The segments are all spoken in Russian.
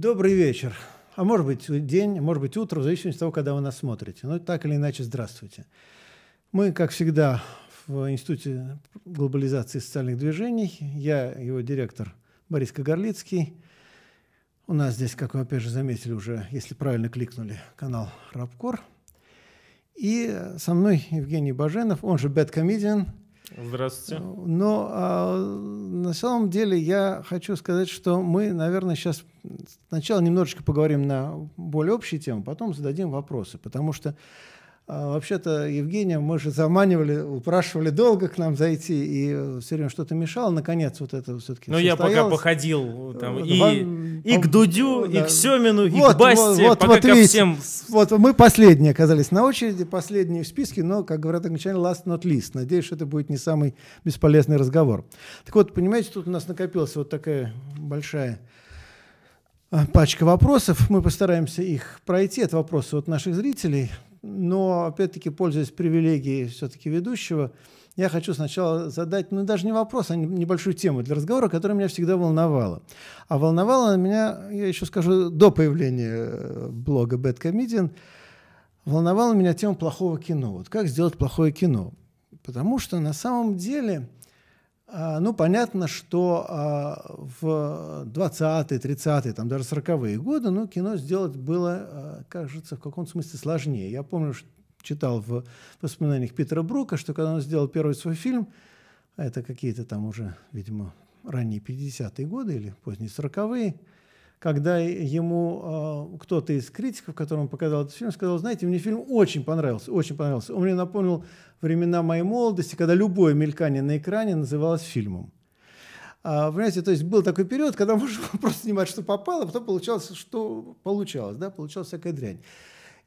Добрый вечер. А может быть день, может быть утро, в зависимости от того, когда вы нас смотрите. Но ну, так или иначе, здравствуйте. Мы, как всегда, в Институте глобализации и социальных движений. Я его директор Борис Кагарлицкий. У нас здесь, как вы опять же заметили уже, если правильно кликнули, канал Рабкор. И со мной Евгений Баженов, он же Bad Comedian – Здравствуйте. Э, но а, на самом деле я хочу сказать, что мы, наверное, сейчас сначала немножечко поговорим на более общие темы, потом зададим вопросы, потому что а, вообще-то Евгения мы же заманивали, упрашивали долго к нам зайти, и э, все время что-то мешало. Наконец вот это все-таки Но ну, я пока походил там, и, и к Дудю, да. и к Семину, вот, и к Басте, вот, пока вот, ко всем... Вот мы последние оказались на очереди, последние в списке, но, как говорят англичане, last not least. Надеюсь, что это будет не самый бесполезный разговор. Так вот, понимаете, тут у нас накопилась вот такая большая а, пачка вопросов. Мы постараемся их пройти. Это вопросы от наших зрителей – но, опять-таки, пользуясь привилегией все-таки ведущего, я хочу сначала задать, ну даже не вопрос, а небольшую тему для разговора, которая меня всегда волновала. А волновала меня, я еще скажу, до появления э, блога Bad Comedian, волновала меня тема плохого кино. Вот как сделать плохое кино? Потому что на самом деле а, ну, понятно, что а, в 20-е, 30-е, там даже 40-е годы, ну, кино сделать было, а, кажется, в каком-то смысле сложнее. Я помню, что читал в воспоминаниях Питера Брука, что когда он сделал первый свой фильм, это какие-то там уже, видимо, ранние 50-е годы или поздние 40-е, когда ему э, кто-то из критиков, которому показал этот фильм, сказал, знаете, мне фильм очень понравился, очень понравился. Он мне напомнил времена моей молодости, когда любое мелькание на экране называлось фильмом. А, понимаете, то есть был такой период, когда можно было просто снимать, что попало, а потом получалось, что получалось, да, получалась всякая дрянь.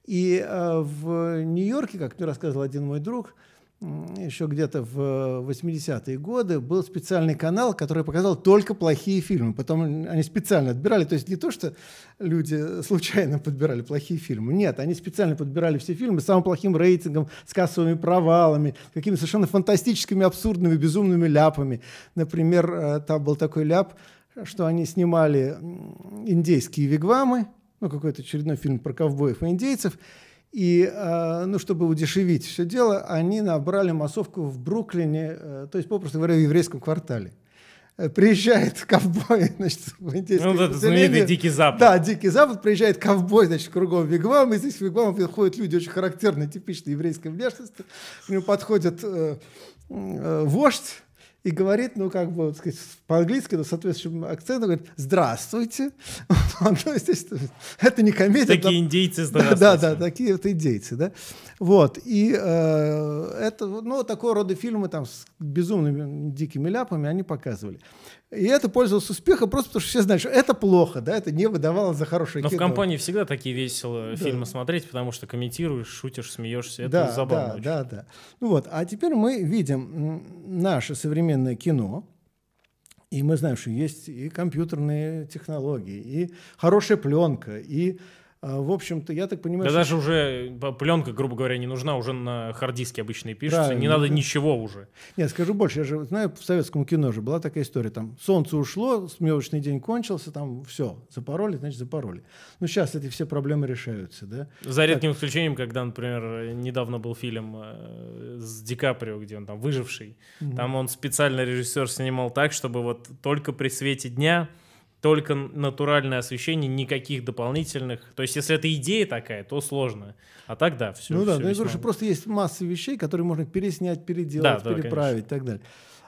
И а, в Нью-Йорке, как мне рассказывал один мой друг, еще где-то в 80-е э, годы был специальный канал, который показал только плохие фильмы. Потом они специально отбирали. То есть не то, что люди случайно подбирали плохие фильмы. Нет, они специально подбирали все фильмы с самым плохим рейтингом, с кассовыми провалами, какими совершенно фантастическими, абсурдными, безумными ляпами. Например, э, там был такой ляп, что они снимали индейские вигвамы, ну, какой-то очередной фильм про ковбоев и индейцев, и, э, ну, чтобы удешевить все дело, они набрали массовку в Бруклине, э, то есть, попросту говоря, в еврейском квартале. Э, приезжает ковбой, значит, в индейское Ну, вот знаменитый Дикий Запад. Да, Дикий Запад, приезжает ковбой, значит, кругом вигвам, и здесь в вигвам приходят люди очень характерные, типичные еврейской внешности. К нему подходит э, э, вождь, и говорит, ну, как бы, сказать, по-английски, но соответствующим акцентом, говорит, здравствуйте. ну, естественно, это не комедия. Такие индейцы, здравствуйте. Да, да, такие вот индейцы, да. Вот, и э, это, ну, такого рода фильмы там с безумными дикими ляпами они показывали. И это пользовалось успехом просто потому, что все знали, что это плохо, да, это не выдавало за хорошее Но кино. в компании всегда такие весело да. фильмы смотреть, потому что комментируешь, шутишь, смеешься, это да, забавно. Да, да, да. Ну вот, а теперь мы видим наше современное кино, и мы знаем, что есть и компьютерные технологии, и хорошая пленка, и а, в общем-то, я так понимаю... Да что... даже уже пленка, грубо говоря, не нужна, уже на харддиске обычные пишется, да, не надо ничего уже. Нет, скажу больше, я же знаю, в советском кино же была такая история, там, солнце ушло, смелочный день кончился, там, все, запороли, значит, запороли. Но ну, сейчас эти все проблемы решаются, да? За редким так... исключением, когда, например, недавно был фильм э, с Ди Каприо, где он там выживший, угу. там он специально режиссер снимал так, чтобы вот только при свете дня только натуральное освещение, никаких дополнительных. То есть, если это идея такая, то сложно. А так да, все. Ну да, все ну я говорю, что просто есть масса вещей, которые можно переснять, переделать, да, да, переправить и так далее.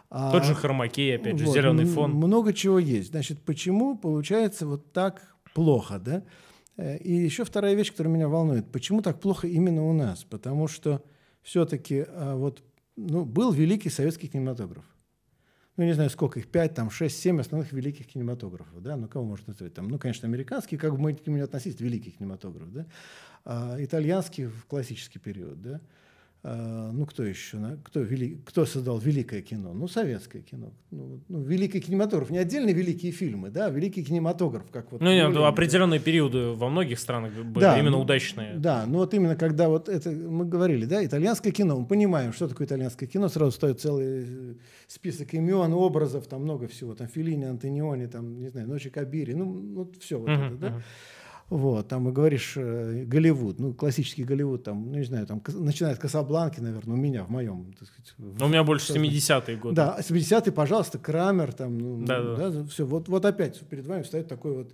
А, Тот же а, хромакей, опять же, вот, зеленый фон. Много чего есть. Значит, почему получается вот так плохо, да? Э, и еще вторая вещь, которая меня волнует. Почему так плохо именно у нас? Потому что все-таки а, вот, ну, был великий советский кинематограф ну, не знаю, сколько их, 5, там, 6, 7 основных великих кинематографов, да, ну, кого можно назвать там, ну, конечно, американские, как бы мы к ним не относились, великих кинематографов, да, а, итальянские в классический период, да, Э, ну кто еще, кто, вели, кто создал великое кино? Ну, советское кино. Ну, ну, великий кинематограф, не отдельные великие фильмы, да, а великий кинематограф. Как вот, ну, нет, ну, определенные периоды во многих странах были да, именно ну, удачные. Да, ну вот именно когда вот это, мы говорили, да, итальянское кино, мы понимаем, что такое итальянское кино, сразу стоит целый э, список имен, образов, там много всего, там Филини, Антониони, там, не знаю, Ночи Кабири, ну, вот все вот uh-huh, это, да. Uh-huh. Вот, там, и говоришь, э, Голливуд, ну, классический Голливуд, там, ну, не знаю, там, начинает Касабланки, наверное, у меня, в моем, так сказать. Но в, ну, у меня больше 70-е годы. Да, 70-е, пожалуйста, Крамер, там, ну, да, ну, да. да, все, вот, вот опять перед вами встает такой вот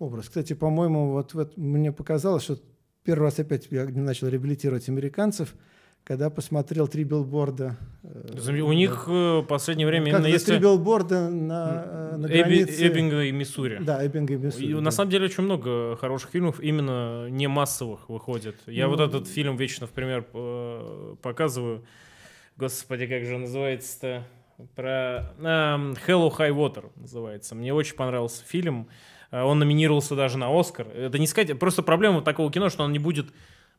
образ. Кстати, по-моему, вот, вот мне показалось, что первый раз опять я начал реабилитировать американцев – когда посмотрел три билборда. Э, у них в э, последнее время как именно есть... Три билборда на, э, на Эби, границе... Эббинга и Миссури. Да, Эббинга и Миссури. И, да. На самом деле очень много хороших фильмов именно не массовых выходит. Я ну, вот этот фильм вечно в пример показываю. Господи, как же он называется-то? Про... Эм, Hello High Water называется. Мне очень понравился фильм. Он номинировался даже на Оскар. Это не сказать... Просто проблема такого кино, что он не будет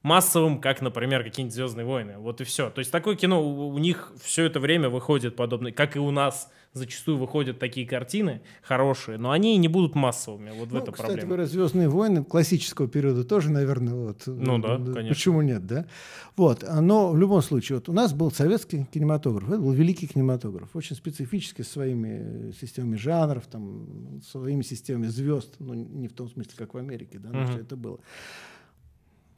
массовым, как, например, какие-нибудь «Звездные войны». Вот и все. То есть такое кино у, у них все это время выходит подобное, как и у нас зачастую выходят такие картины хорошие, но они не будут массовыми. Вот ну, в этом кстати Говоря, «Звездные войны» классического периода тоже, наверное, вот. Ну да, почему э, конечно. Почему нет, да? Вот. А, но в любом случае, вот у нас был советский кинематограф, это был великий кинематограф, очень специфический своими э, системами жанров, там, своими системами звезд, ну не в том смысле, как в Америке, да, но угу. все это было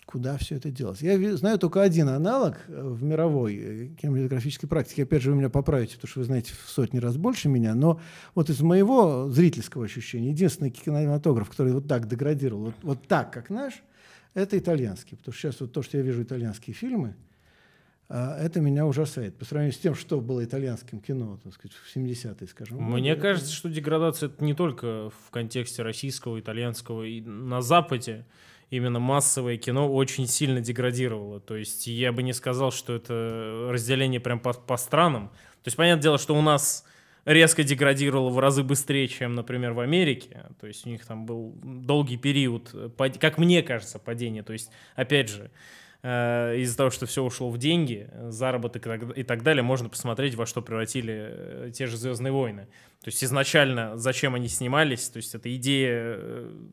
куда все это делось. Я знаю только один аналог э, в мировой э, кинематографической практике. Опять же, вы меня поправите, потому что вы знаете в сотни раз больше меня. Но вот из моего зрительского ощущения, единственный кинематограф, который вот так деградировал, вот, вот так, как наш, это итальянский. Потому что сейчас вот то, что я вижу итальянские фильмы, а, это меня ужасает. По сравнению с тем, что было итальянским кино, так сказать, в 70-е, скажем. Ну, Мне годы. кажется, что деградация это не только в контексте российского, итальянского и на Западе именно массовое кино очень сильно деградировало. То есть я бы не сказал, что это разделение прям по, по странам. То есть понятное дело, что у нас резко деградировало в разы быстрее, чем, например, в Америке. То есть у них там был долгий период, э, как мне кажется, падения. То есть, опять же, Э, из-за того, что все ушло в деньги, э, заработок и так далее, можно посмотреть, во что превратили э, те же «Звездные войны». То есть изначально зачем они снимались, то есть это идея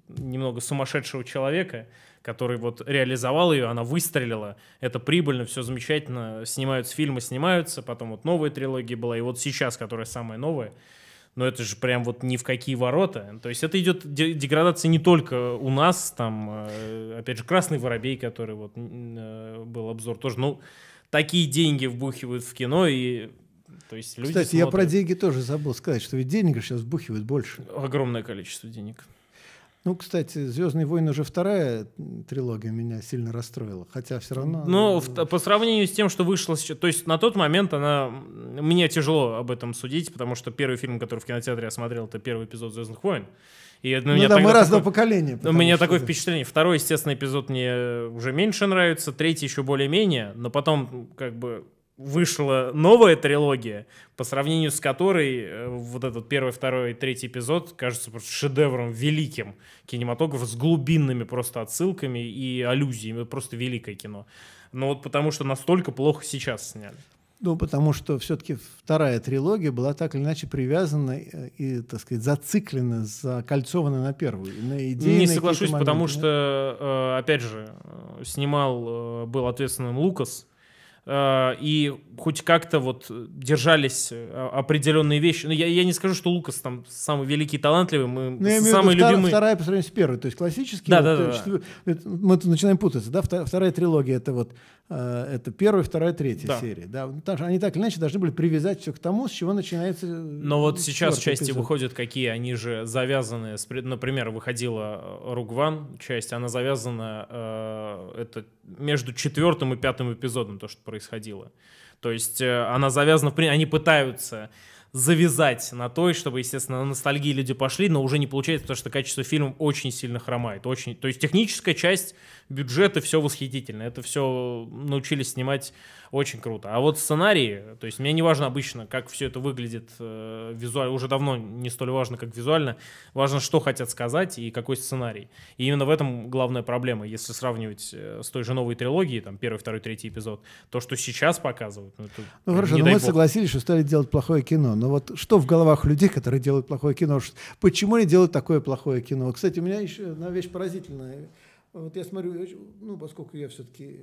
немного сумасшедшего человека, который вот реализовал ее, она выстрелила, это прибыльно, все замечательно, снимаются фильмы, снимаются, потом вот новая трилогия была, и вот сейчас, которая самая новая, но это же прям вот ни в какие ворота. То есть это идет деградация не только у нас, там, э, опять же, «Красный воробей», который вот э, был обзор тоже, ну, такие деньги вбухивают в кино, и то есть люди Кстати, смотрят. я про деньги тоже забыл сказать, что ведь денег сейчас вбухивают больше. Огромное количество денег. Ну, кстати, Звездные войны уже вторая трилогия меня сильно расстроила, хотя все равно. Ну, по сравнению с тем, что вышло, то есть на тот момент она мне тяжело об этом судить, потому что первый фильм, который в кинотеатре я смотрел, это первый эпизод Звездных войн. И, ну, ну да, мы разного ну, такое, поколения. У меня такое это... впечатление. Второй, естественно, эпизод мне уже меньше нравится, третий еще более-менее, но потом как бы вышла новая трилогия, по сравнению с которой э, вот этот первый, второй, и третий эпизод кажется просто шедевром, великим кинематографа с глубинными просто отсылками и аллюзиями. Просто великое кино. Но вот потому что настолько плохо сейчас сняли. Ну, потому что все-таки вторая трилогия была так или иначе привязана э, и, так сказать, зациклена, закольцована на первую. На идеи, Не на соглашусь, моменты, потому нет? что, э, опять же, снимал, был ответственным Лукас, Э, и хоть как-то вот держались э, определенные вещи. Но ну, я, я не скажу, что Лукас там самый великий талантливый, мы Но ну, я самые виду, любимые. Вторая по сравнению с первой, то есть классический. Да, вот, э, да, да, четвер... да. Мы тут начинаем путаться, да? Вторая трилогия это вот это первая, вторая, третья да. серия, да? Потому ну, что они так или иначе должны были привязать все к тому, с чего начинается. Но вот сейчас части эпизод. выходят какие, они же завязаны, с... например, выходила Ругван часть, она завязана это между четвертым и пятым эпизодом, то что происходит происходило. То есть э, она завязана, они пытаются завязать на той, чтобы, естественно, на ностальгии люди пошли, но уже не получается, потому что качество фильма очень сильно хромает. Очень... То есть техническая часть бюджета все восхитительно. Это все э, научились снимать очень круто. А вот сценарии, то есть мне не важно обычно, как все это выглядит э, визуально, уже давно не столь важно, как визуально, важно, что хотят сказать и какой сценарий. И именно в этом главная проблема, если сравнивать э, с той же новой трилогией, там первый, второй, третий эпизод, то, что сейчас показывают. Ну, это, ну хорошо, но ну, мы бог. согласились, что стали делать плохое кино, но вот что в головах людей, которые делают плохое кино, почему они делают такое плохое кино? Кстати, у меня еще одна вещь поразительная. Вот я смотрю, ну, поскольку я все-таки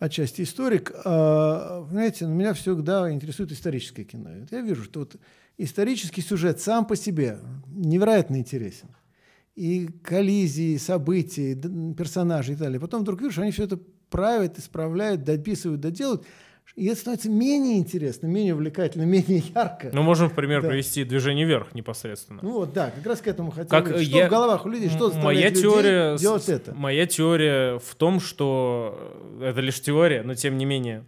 отчасти историк, а, знаете, меня всегда интересует историческое кино. Вот я вижу, что вот исторический сюжет сам по себе невероятно интересен. И коллизии, события, персонажи и так далее. Потом вдруг видишь, они все это правят, исправляют, дописывают, доделают и это становится менее интересно, менее увлекательно, менее ярко. Ну, можем, например, пример, да. привести движение вверх непосредственно. Ну вот, да, как раз к этому хотел. Как э, что я... в головах у людей, что моя теория делать это? Моя теория в том, что э, это лишь теория, но тем не менее,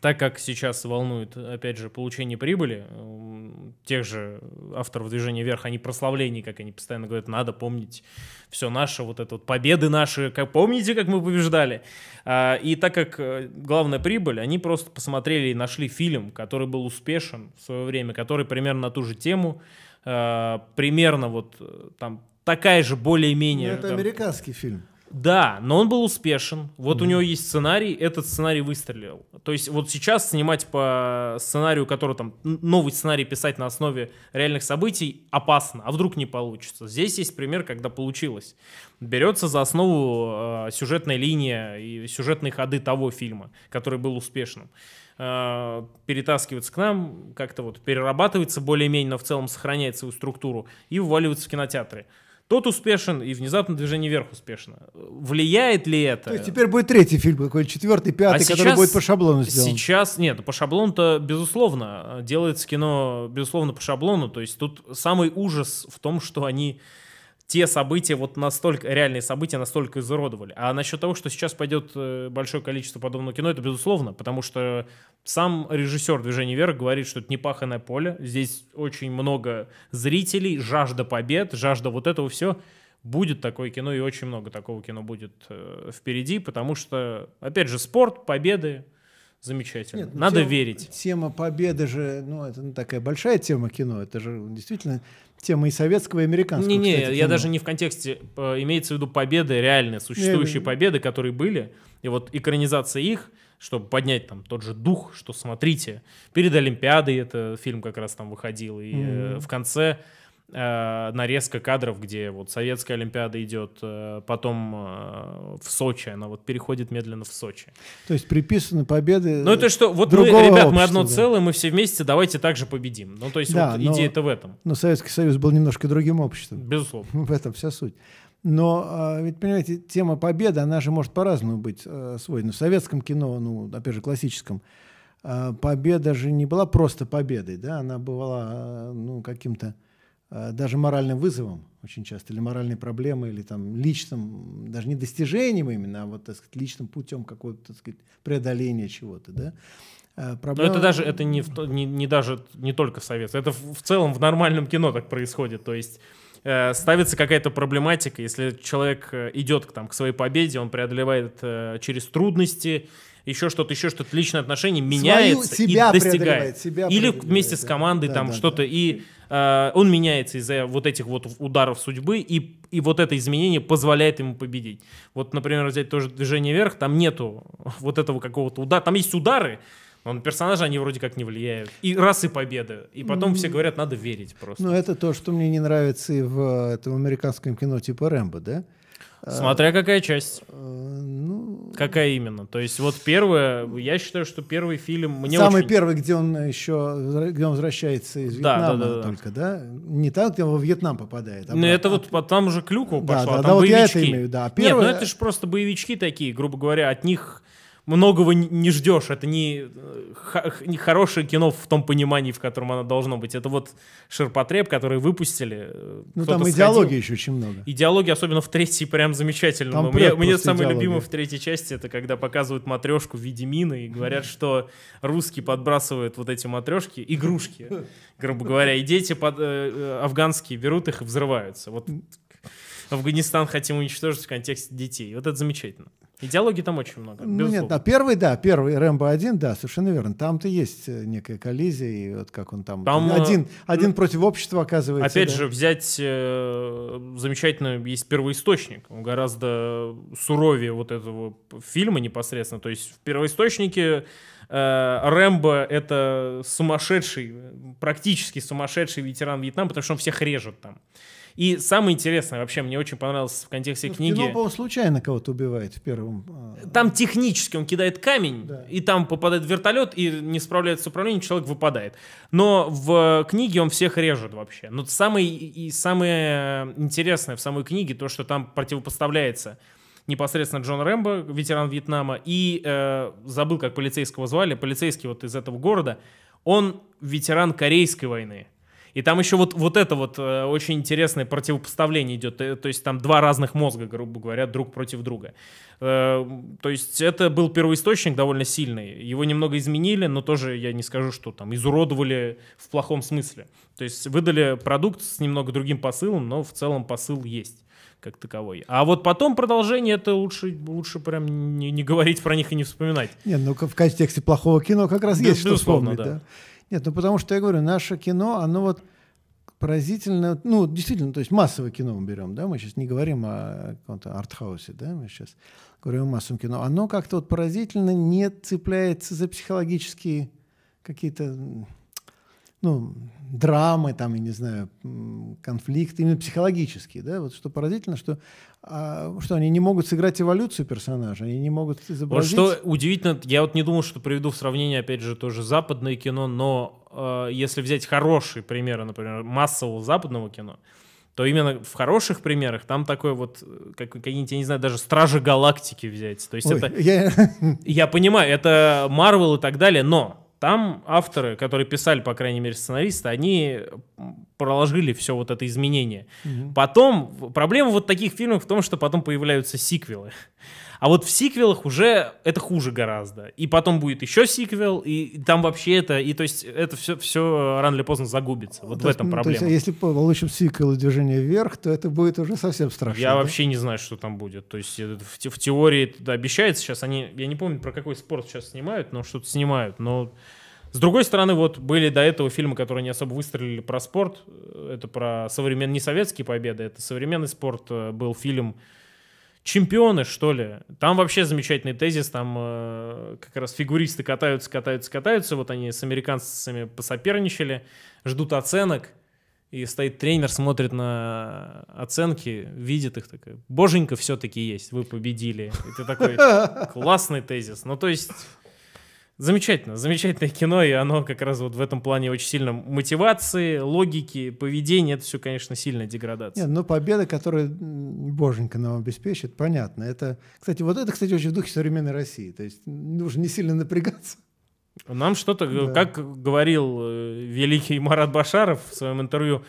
так как сейчас волнует, опять же, получение прибыли, э, тех же э, авторов движения вверх, они прославлений, как они постоянно говорят, надо помнить все наше, вот это вот победы наши, как помните, как мы побеждали. А, и так как э, главная прибыль, они просто посмотрели и нашли фильм, который был успешен в свое время, который примерно на ту же тему, э, примерно вот там такая же более-менее. Ну, это там, американский фильм. Да, но он был успешен. Вот mm. у него есть сценарий, этот сценарий выстрелил. То есть вот сейчас снимать по сценарию, который там новый сценарий писать на основе реальных событий опасно, а вдруг не получится. Здесь есть пример, когда получилось. Берется за основу э, сюжетная линия и сюжетные ходы того фильма, который был успешным. Э, перетаскивается к нам, как-то вот перерабатывается более-менее, но в целом сохраняет свою структуру и вываливается в кинотеатры. Тот успешен, и внезапно движение вверх успешно. Влияет ли это? То есть теперь будет третий фильм какой четвертый, пятый, а который будет по шаблону сделан. Сейчас, нет, по шаблону-то, безусловно, делается кино, безусловно, по шаблону. То есть тут самый ужас в том, что они те события вот настолько, реальные события настолько изуродовали. А насчет того, что сейчас пойдет э, большое количество подобного кино, это безусловно, потому что сам режиссер «Движения вверх» говорит, что это не паханное поле, здесь очень много зрителей, жажда побед, жажда вот этого все. Будет такое кино, и очень много такого кино будет э, впереди, потому что, опять же, спорт, победы — замечательно. Нет, ну, Надо тема, верить. Тема победы же, ну, это ну, такая большая тема кино. Это же действительно тема и советского, и американского. Не, не, кстати, я кино. даже не в контексте. Э, имеется в виду победы реальные, существующие не, победы, которые были, и вот экранизация их чтобы поднять там тот же дух, что смотрите перед Олимпиадой это фильм как раз там выходил и mm в конце э, нарезка кадров, где вот советская Олимпиада идет, э, потом э, в Сочи, она вот переходит медленно в Сочи. То есть приписаны победы. Ну это что, вот мы, ребят, общества, мы одно да. целое, мы все вместе, давайте также победим. Ну то есть да, вот идея это в этом. Но Советский Союз был немножко другим обществом. Безусловно. В этом вся суть. Но а, ведь, понимаете, тема победы, она же может по-разному быть освоена. Э, ну, в советском кино, ну, опять же, классическом, э, победа же не была просто победой, да, она была, э, ну, каким-то Э, даже моральным вызовом очень часто, или моральной проблемой, или там личным, даже не достижением именно, а вот, так сказать, личным путем какого-то, так сказать, преодоления чего-то, да. Проблема... Э, Но это даже это не, не, не даже не только совет, это в, в целом в нормальном кино так происходит, то есть э, ставится какая-то проблематика, если человек э, идет к там, к своей победе, он преодолевает э, через трудности, еще что-то, еще что-то, личные отношения меняется Свою себя и достигает. Себя Или вместе с командой да, там да, что-то да. и Э, он меняется из-за вот этих вот ударов судьбы, и, и вот это изменение позволяет ему победить. Вот, например, взять тоже движение вверх, там нету вот этого какого-то удара, там есть удары, но на персонажа они вроде как не влияют. И раз и победа. И потом mm. все говорят, надо верить просто. Ну, это то, что мне не нравится и в э, этом американском кино типа Рэмбо, да? Смотря какая часть. Э, ну... Какая именно? То есть вот первое, я считаю, что первый фильм мне Самый очень... первый, где он еще, где он возвращается из Вьетнама да, да, да, только, да? Не так, где он во Вьетнам попадает. Обратно. Ну это вот а там уже же Клюкова да, пошла, да, а там да, боевички. Вот я это имею, да. Первое... Нет, ну это же просто боевички такие, грубо говоря, от них многого не ждешь. Это не, э, не хорошее кино в том понимании, в котором оно должно быть. Это вот ширпотреб, который выпустили. Э, ну там идеологии еще очень много. Идеологии, особенно в третьей, прям замечательно. Там мне мне самое идеология. любимое в третьей части, это когда показывают матрешку в виде мины и говорят, что русские подбрасывают вот эти матрешки, игрушки, грубо говоря, и дети под, э, э афганские берут их и взрываются. Вот Афганистан хотим уничтожить в контексте детей. Вот это замечательно. Идеологии там очень много. Ну, нет, да, первый, да, первый Рэмбо один, да, совершенно верно. Там-то есть э, некая коллизия, и вот как он там... там один, э, один ну, против общества оказывается. Опять да. же, взять э, замечательно, есть первоисточник. Он гораздо суровее вот этого фильма непосредственно. То есть в первоисточнике э, Рэмбо — это сумасшедший, практически сумасшедший ветеран Вьетнама, потому что он всех режет там. И самое интересное, вообще, мне очень понравилось в контексте ну, книги... кино, по случайно кого-то убивает в первом... А, там технически он кидает камень, да. и там попадает вертолет, и не справляется с управлением, человек выпадает. Но в книге он всех режет вообще. Но самое, и самое интересное в самой книге, то, что там противопоставляется непосредственно Джон Рэмбо, ветеран Вьетнама, и э, забыл, как полицейского звали, полицейский вот из этого города, он ветеран Корейской войны. И там еще вот, вот это вот э, очень интересное противопоставление идет. Э, то есть там два разных мозга, грубо говоря, друг против друга. Э, то есть это был первоисточник довольно сильный. Его немного изменили, но тоже я не скажу, что там изуродовали в плохом смысле. То есть выдали продукт с немного другим посылом, но в целом посыл есть как таковой. А вот потом продолжение это лучше, лучше прям не, не говорить про них и не вспоминать. Не, ну в контексте плохого кино как раз да, есть что вспомнить, да. да? Нет, ну потому что я говорю, наше кино, оно вот поразительно, ну, действительно, то есть массовое кино мы берем, да, мы сейчас не говорим о каком-то артхаусе, да, мы сейчас говорим о массовом кино, оно как-то вот поразительно не цепляется за психологические какие-то ну, драмы, там, я не знаю, конфликты, именно психологические, да, вот что поразительно, что, а, что они не могут сыграть эволюцию персонажа, они не могут изобразить... Вот что удивительно, я вот не думал, что приведу в сравнение, опять же, тоже западное кино, но э, если взять хорошие примеры, например, массового западного кино, то именно в хороших примерах там такой вот, э, как какие-нибудь, я не знаю, даже Стражи Галактики взять. То есть Ой, это... Я... я понимаю, это Марвел и так далее, но там авторы, которые писали, по крайней мере, сценаристы, они проложили все вот это изменение. Угу. Потом проблема вот таких фильмов в том, что потом появляются сиквелы. А вот в сиквелах уже это хуже гораздо. И потом будет еще сиквел, и там вообще это, и то есть это все, все рано или поздно загубится. Вот то в этом есть, проблема. есть, если получим сиквел «Движение вверх», то это будет уже совсем страшно. Я да? вообще не знаю, что там будет. То есть э, в, в теории да, обещается сейчас, они, я не помню, про какой спорт сейчас снимают, но что-то снимают, но... С другой стороны, вот были до этого фильмы, которые не особо выстрелили про спорт. Э, это про современный, не советские победы, это современный спорт. Э, был фильм Чемпионы, что ли? Там вообще замечательный тезис, там э, как раз фигуристы катаются, катаются, катаются, вот они с американцами посоперничали, ждут оценок, и стоит тренер, смотрит на оценки, видит их такая, боженька все-таки есть, вы победили. И ты такой, классный тезис. Ну, то есть, Замечательно, замечательное кино, и оно как раз вот в этом плане очень сильно мотивации, логики, поведения, это все, конечно, сильно деградация. Нет, но ну, победа, которую боженька нам обеспечит, понятно. Это, кстати, вот это, кстати, очень в духе современной России, то есть ну, нужно не сильно напрягаться. Нам что-то, э, да. как говорил э, великий Марат Башаров в своем интервью,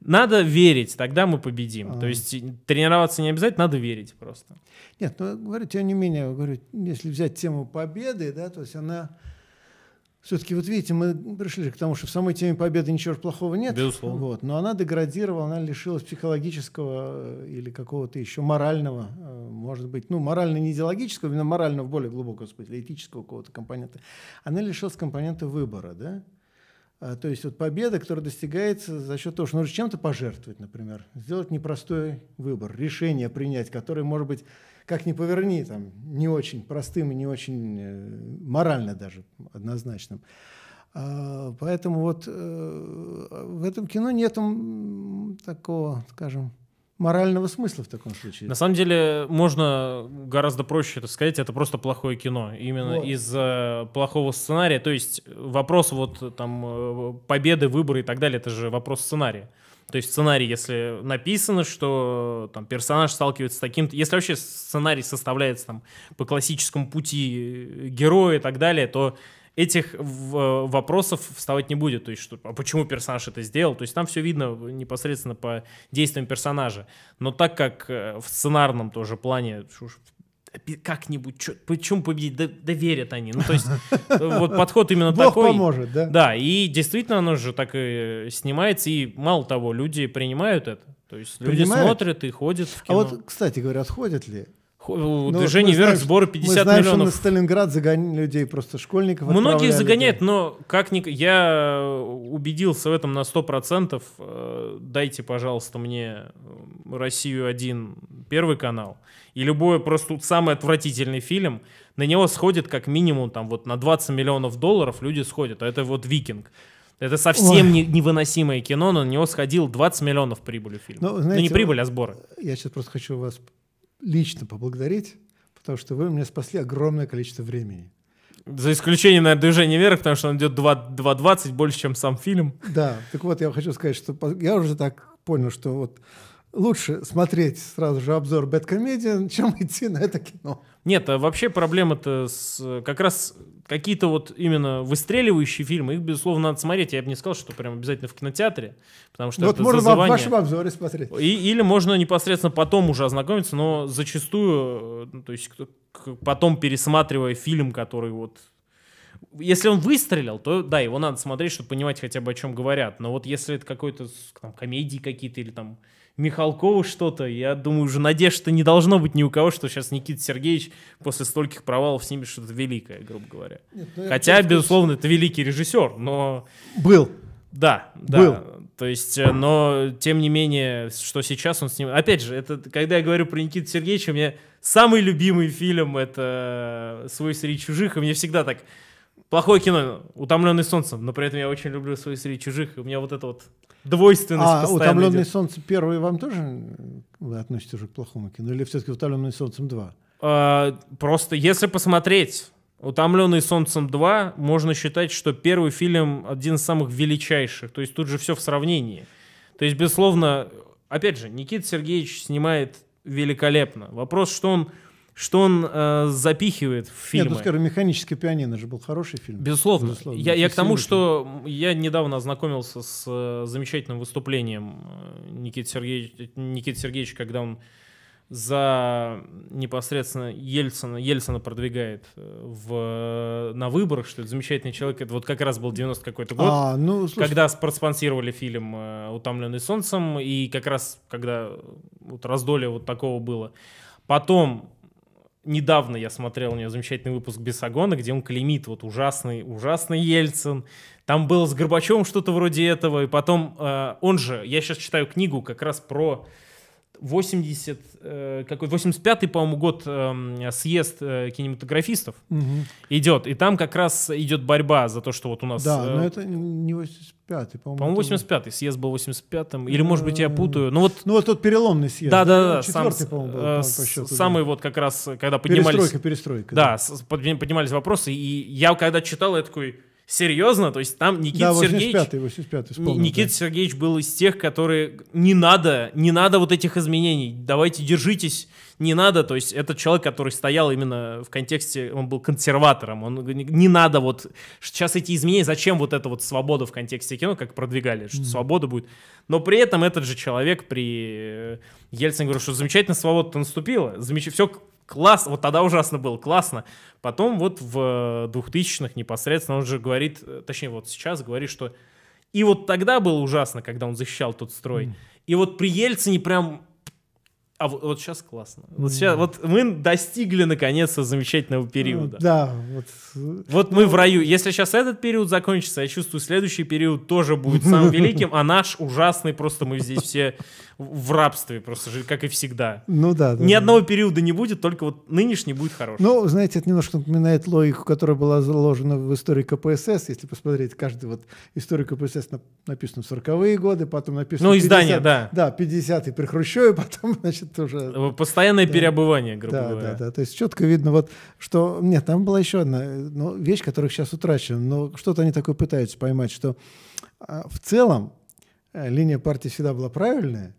надо верить, тогда мы победим. а То есть тренироваться не обязательно, надо верить просто. Нет, но ну, говорю, тем не менее, говорю, если взять тему победы, да, то есть она все-таки, вот видите, мы пришли к тому, что в самой теме победы ничего плохого нет. Безусловно. Вот, но она деградировала, она лишилась психологического э, или какого-то еще морального, э, может быть, ну, морально не идеологического, но морального в более глубоком смысле, этического какого-то компонента. Она лишилась компонента выбора, да? А, то есть вот победа, которая достигается за счет того, что нужно чем-то пожертвовать, например, сделать непростой выбор, решение принять, которое, может быть, как ни поверни, там, не очень простым и не очень э, морально даже однозначным. А, поэтому вот э, в этом кино нет такого, скажем, морального смысла в таком случае. На самом деле можно гораздо проще это сказать, это просто плохое кино, именно вот. из-за э, плохого сценария. То есть вопрос вот э, там э, победы, выборы и так далее, это же вопрос сценария. То есть сценарий, если написано, что там персонаж сталкивается с таким если вообще сценарий составляется там по классическому пути героя и так далее, то этих э, вопросов вставать не будет. То есть, что, а почему персонаж это сделал? То есть там все видно непосредственно по действиям персонажа. Но так как э, в сценарном тоже плане как-нибудь, чё, почему победить, доверят они. Ну, то есть, э, вот подход именно Бог такой. поможет, да? Да, и действительно оно же так и снимается, и мало того, люди принимают это. То есть люди смотрят и ходят в кино. А вот, кстати говоря, ходят ли? Ну, движение вверх, знаем, сборы 50 мы знаем, миллионов. Что на Сталинград загоняют людей, просто школьников Многие загоняют, людей. но как ни... я убедился в этом на 100%. Э, дайте, пожалуйста, мне э, россию один первый канал. И любой просто самый отвратительный фильм, на него сходит как минимум там вот на 20 миллионов долларов люди сходят. А это вот «Викинг». Это совсем Ой. невыносимое кино, но на него сходил 20 миллионов прибыли фильм. Ну, знаете, ну не прибыль, а сборы. Я сейчас просто хочу вас лично поблагодарить, потому что вы мне спасли огромное количество времени. За исключением, наверное, движения вверх, потому что он идет 2.20 больше, чем сам фильм. Да, так вот, я хочу сказать, что я уже так понял, что вот лучше смотреть сразу же обзор Бэткомедиан, чем идти на это кино. Нет, а вообще проблема-то с... Как раз какие-то вот именно выстреливающие фильмы, их, безусловно, надо смотреть. Я бы не сказал, что прям обязательно в кинотеатре, потому что ну, это Вот можно зазывание. в вашем обзоре смотреть. И, или можно непосредственно потом уже ознакомиться, но зачастую, ну, то есть потом пересматривая фильм, который вот если он выстрелил, то да, его надо смотреть, чтобы понимать хотя бы о чем говорят. Но вот если это какой-то комедии какие-то или там Михалкову что-то. Я думаю, уже надежды не должно быть ни у кого, что сейчас Никита Сергеевич после стольких провалов снимет что-то великое, грубо говоря. Нет, ну, Хотя, это, безусловно, это великий режиссер, но... Был. Да, да. Был. То есть, э, но тем не менее, что сейчас он снимает. Опять же, это когда я говорю про Никита Сергеевича, у меня самый любимый фильм это «Свой среди чужих», и мне всегда так Плохое кино, утомленный солнцем, но при этом я очень люблю свои серии чужих. И у меня вот это вот двойственность. А утомленный идет. солнцем первый вам тоже вы относите уже к плохому кино? Или все-таки утомленный солнцем 2? А, просто если посмотреть Утомленный солнцем 2 можно считать, что первый фильм один из самых величайших. То есть тут же все в сравнении. То есть, безусловно, опять же, Никита Сергеевич снимает великолепно. Вопрос, что он что он э, запихивает в фильмы. Нет, ну, скажем, механический пианино» же был хороший фильм. Безусловно. Безусловно. Я, я к тому, что я недавно ознакомился с э, замечательным выступлением э, Никиты Сергеевича, Никиты Сергеевича, когда он за непосредственно Ельцина, Ельцина продвигает э, в, э, на выборах, что это замечательный человек. Это вот как раз был 90 какой-то год, а, ну, когда проспонсировали фильм «Утомленный солнцем», и как раз когда вот раздолье вот такого было. Потом недавно я смотрел у нее замечательный выпуск Бесогона, где он клеймит вот ужасный, ужасный Ельцин. Там было с Горбачевым что-то вроде этого, и потом э, он же, я сейчас читаю книгу как раз про 80, э, какой, 85-й, по-моему, год э, съезд э, кинематографистов угу. идет. И там как раз идет борьба за то, что вот у нас... Да, э, но это не 85-й, по-моему. По-моему, 85-й. Съезд был 85-м. Или, может быть, я э, путаю. Ну, вот, ну, вот тот переломный съезд. Да-да-да. Ну, сам, по-моему, был, э, по счету, самый да. вот как раз, когда поднимались... Перестройка, перестройка. Да, да поднимались вопросы. И я, когда читал, я такой Серьезно? То есть там Никита да, 85 Сергеевич... 85 вспомнил, Никита да. Сергеевич был из тех, которые... Не надо, не надо вот этих изменений. Давайте, держитесь, не надо. То есть этот человек, который стоял именно в контексте... Он был консерватором. Он не надо вот... Сейчас эти изменения... Зачем вот эта вот свобода в контексте кино, как продвигали, что mm. свобода будет. Но при этом этот же человек при... Э, Ельцин говорил, что замечательно свобода наступила. Замеч... Все Класс, вот тогда ужасно было, классно. Потом вот в 2000-х э, непосредственно он же говорит, э, точнее вот сейчас говорит, что и вот тогда было ужасно, когда он защищал тот строй. Mm. И вот при Ельцине прям... А вот, вот сейчас классно. Вот, mm. сейчас, вот мы достигли наконец-то замечательного периода. Mm, да, вот вот мы в раю. Если сейчас этот период закончится, я чувствую, следующий период тоже будет самым великим, а наш ужасный, просто мы здесь все в рабстве, просто жили, как и всегда. Ну да. да Ни да. одного периода не будет, только вот нынешний будет хороший. Ну, знаете, это немножко напоминает логику, которая была заложена в истории КПСС. Если посмотреть, каждый вот историю КПСС написано в 40-е годы, потом написано... Ну, издание, 50, да. Да, 50-е при Хрущеве, потом, значит, уже... Постоянное да. переобывание, грубо да, говоря. Да, да, да. То есть четко видно вот, что... Нет, там была еще одна ну, вещь, которых сейчас утрачена. Но что-то они такое пытаются поймать, что а, в целом э, линия партии всегда была правильная,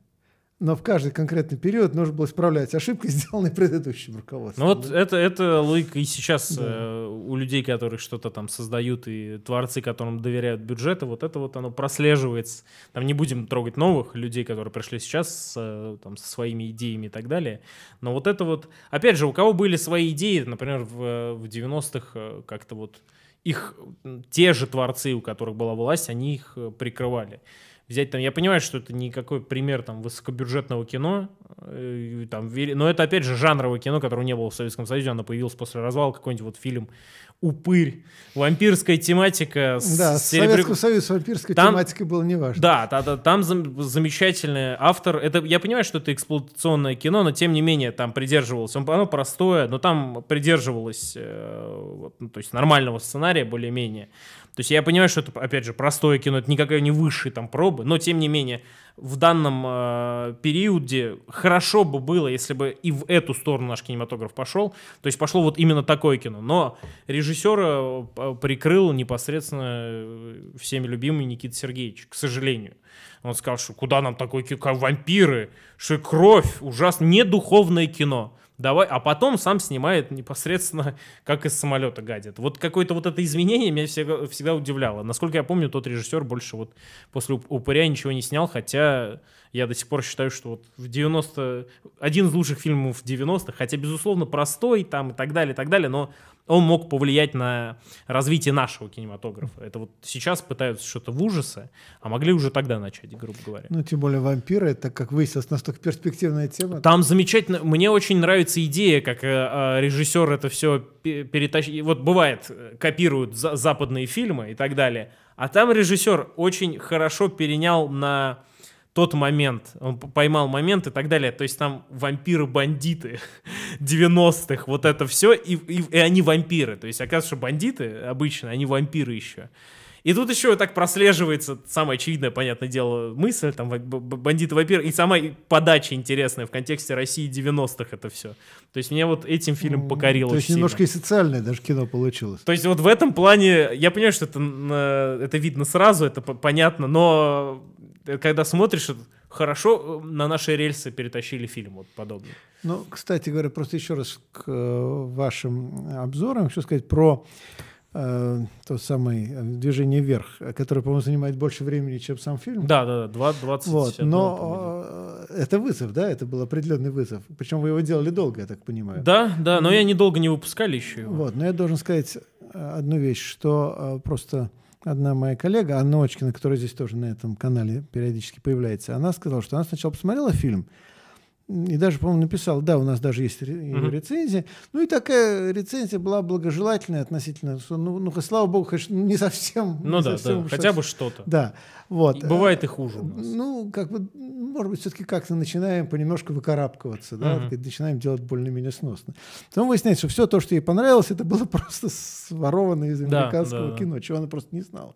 но в каждый конкретный период нужно было исправлять ошибки, сделанные предыдущим руководством. Ну вот это, это логика и сейчас да. э, у людей, которые что-то там создают, и творцы, которым доверяют бюджеты, вот это вот оно прослеживается. Там не будем трогать новых людей, которые пришли сейчас с, э, там, со своими идеями и так далее. Но вот это вот... Опять же, у кого были свои идеи, например, в, э, в 90-х э, как-то вот их те же творцы, у которых была власть, они их прикрывали взять там, я понимаю, что это никакой пример там высокобюджетного кино, э, там, но это опять же жанровое кино, которого не было в Советском Союзе, оно появилось после развала, какой-нибудь вот фильм «Упырь», вампирская тематика. С, да, с серебря... Советского Союза вампирской там, тематикой было неважно. Да, да, да, там замечательный автор, это, я понимаю, что это эксплуатационное кино, но тем не менее там придерживалось, оно простое, но там придерживалось, э, вот, ну, то есть нормального сценария более-менее. То есть я понимаю, что это, опять же, простое кино, это никакая не высшая там пробы, но тем не менее, в данном э, периоде хорошо бы было, если бы и в эту сторону наш кинематограф пошел. То есть пошло вот именно такое кино. Но режиссера э, прикрыл непосредственно э, всеми любимый Никита Сергеевич, к сожалению. Он сказал, что куда нам такое кино, вампиры, что кровь, ужасно, не духовное кино давай, а потом сам снимает непосредственно, как из самолета гадит. Вот какое-то вот это изменение меня всегда, всегда удивляло. Насколько я помню, тот режиссер больше вот после «Упыря» ничего не снял, хотя я до сих пор считаю, что вот в 90... Один из лучших фильмов 90-х, хотя, безусловно, простой там и так далее, и так далее, но он мог повлиять на развитие нашего кинематографа. Это вот сейчас пытаются что-то в ужасы, а могли уже тогда начать, грубо говоря. Ну, тем более вампиры, это, как выяснилось, настолько перспективная тема. Там замечательно. Мне очень нравится идея, как э, э, режиссер это все перетащил. Вот бывает, э, копируют за западные фильмы и так далее. А там режиссер очень хорошо перенял на тот момент, он поймал момент и так далее. То есть там вампиры-бандиты 90-х, вот это все, и, и, и они вампиры. То есть оказывается, что бандиты обычно, они вампиры еще. И тут еще так прослеживается самое очевидное, понятное дело, мысль, там, бандиты вампиры и самая подача интересная в контексте России 90-х это все. То есть меня вот этим фильм покорил То есть сильно. немножко и социальное даже кино получилось. То есть вот в этом плане, я понимаю, что это, э, это видно сразу, это понятно, но когда смотришь, хорошо э, на наши рельсы перетащили фильм вот подобный. Ну, кстати говоря, просто еще раз к э, вашим обзорам хочу сказать про э, то самый э, «Движение вверх», которое, по-моему, занимает больше времени, чем сам фильм. Да, да, да, 20, 20 вот, Но э, это вызов, да, это был определенный вызов. Причем вы его делали долго, я так понимаю. Да, да, но и... Ну, я недолго не выпускали еще его. Вот, но я должен сказать одну вещь, что э, просто одна моя коллега, Анна Очкина, которая здесь тоже на этом канале периодически появляется, она сказала, что она сначала посмотрела фильм, и даже, по-моему, написал, да, у нас даже есть mm-hmm. рецензия. Ну и такая рецензия была благожелательная относительно, что, ну, ну слава богу, конечно, не совсем. Ну не да, совсем, да, что хотя бы что-то. Да, вот. И бывает и хуже. Ну, как бы, может быть, все-таки как-то начинаем понемножку выкарабкиваться, да, mm-hmm. начинаем делать более-менее сносно. Потом выясняется, что все то, что ей понравилось, это было просто своровано из американского да, да, кино, чего она просто не знала.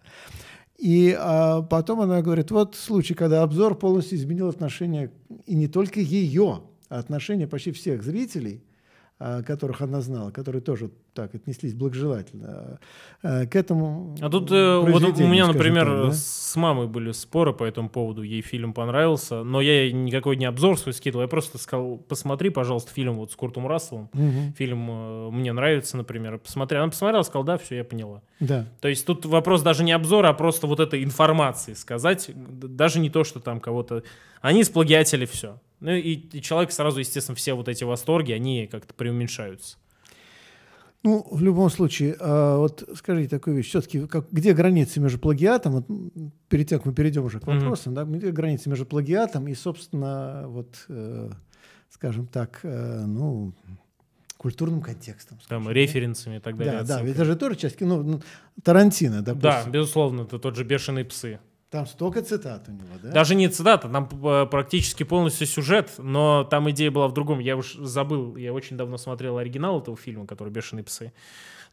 И а, потом она говорит, вот случай, когда обзор полностью изменил отношение, и не только ее, а отношение почти всех зрителей – а, которых она знала, которые тоже так отнеслись благожелательно а, а, к этому. А тут э, вот у меня, например, так, да? с мамой были споры по этому поводу. Ей фильм понравился, но я никакой не обзор свой скидывал. Я просто сказал, посмотри, пожалуйста, фильм вот с Куртом Расселом. Угу. Фильм э, мне нравится, например. Посмотри. Она посмотрела, сказала, да, все, я поняла. Да. То есть тут вопрос даже не обзора, а просто вот этой информации сказать. Даже не то, что там кого-то... Они сплагиатели все. Ну и, человек сразу, естественно, все вот эти восторги, они как-то преуменьшаются. Ну, в любом случае, а, вот скажите такую вещь, все-таки как, где границы между плагиатом, вот, перед тем, как мы перейдем уже к вопросам, mm-hmm. да, где границы между плагиатом и, собственно, вот, э, скажем так, э, ну, культурным контекстом. Скажем, Там, референсами да? и так далее. Да, да, это же тоже часть кино. Ну, ну, Тарантино, допустим. Да, безусловно, это тот же «Бешеные псы». Там столько цитат у него, да? Даже не цитата, там э, практически полностью сюжет, но там идея была в другом. Я уж забыл, я очень давно смотрел оригинал этого фильма, который «Бешеные псы».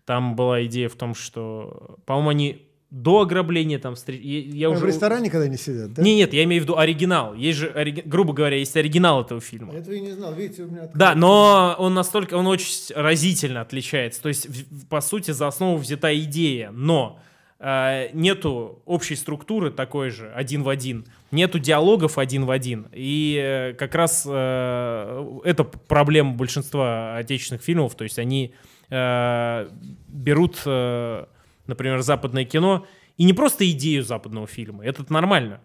Там была идея в том, что, по-моему, они до ограбления там встреч... я, я уже... В ресторане когда не сидят, да? Не, нет, я имею в виду оригинал. Есть же, ори... грубо говоря, есть оригинал этого фильма. Я этого и не знал, видите, у меня... Открыто. Да, но он настолько, он очень разительно отличается. То есть, по сути, за основу взята идея, но Э, нету общей структуры такой же, один в один, нету диалогов один в один. И э, как раз э, это проблема большинства отечественных фильмов, то есть они берут, например, западное кино, и не просто идею западного фильма, это нормально,